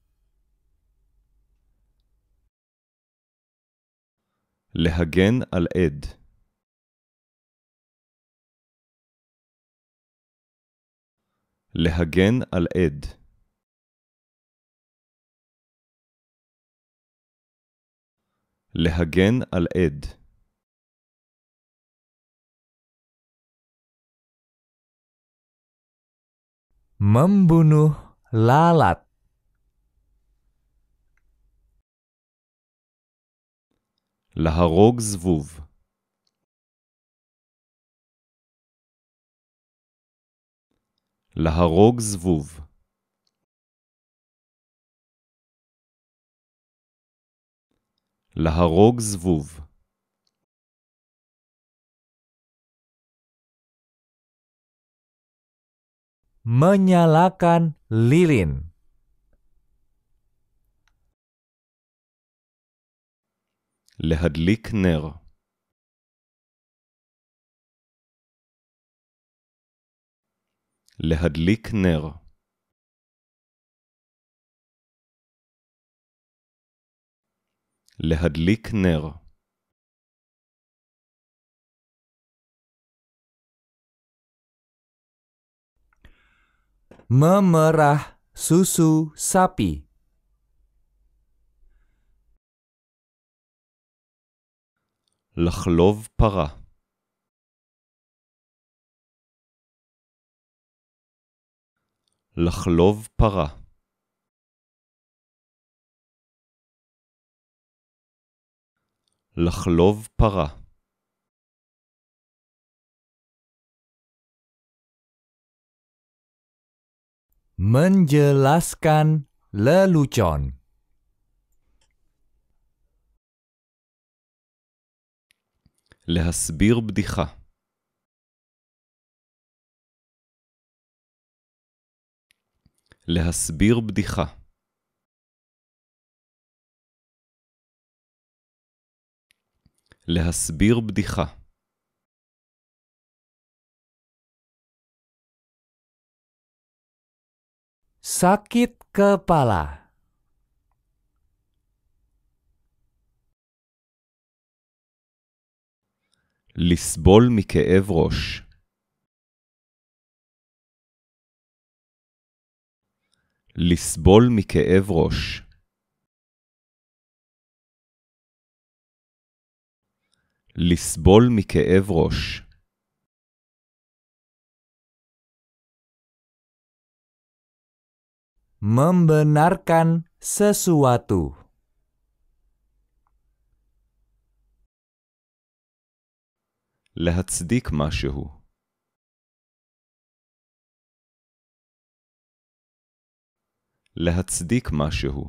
להגן על עד להגן על עד. להגן על עד. Membunuh lalat להרוג זבוב להרוג זבוב להרוג זבוב menyalakan lilin להדליק נר. להדליק נר. להדליק נר. ממרח סוסו sapi. לחלוב פרה לחלוב פרה לחלוב פרה menjelaskan lelucon להסביר בדיחה להסביר בדיחה להסביר בדיחה sakit kepala לסבול מכאב ראש. לסבול מכאב ראש. לסבול מכאב ראש. Membenarkan sesuatu להצדיק משהו. להצדיק משהו.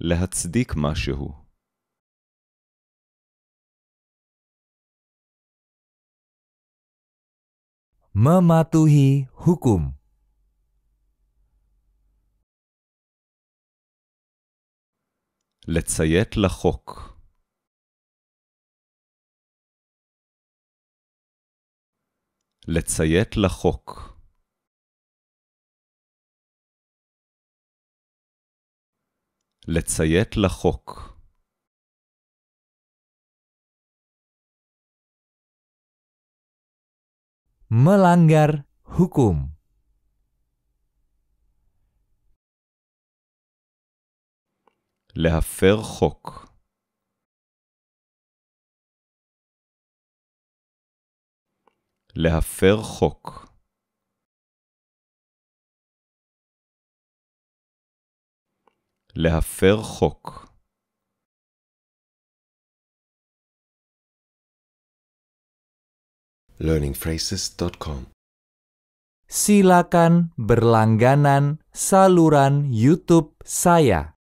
להצדיק משהו. mematuhi hukum לציית לחוק. לציית לחוק. לציית לחוק. melanggar hukum להפר חוק. להפר חוק. להפר חוק. learningphrases.com Silakan berlangganan saluran YouTube saya.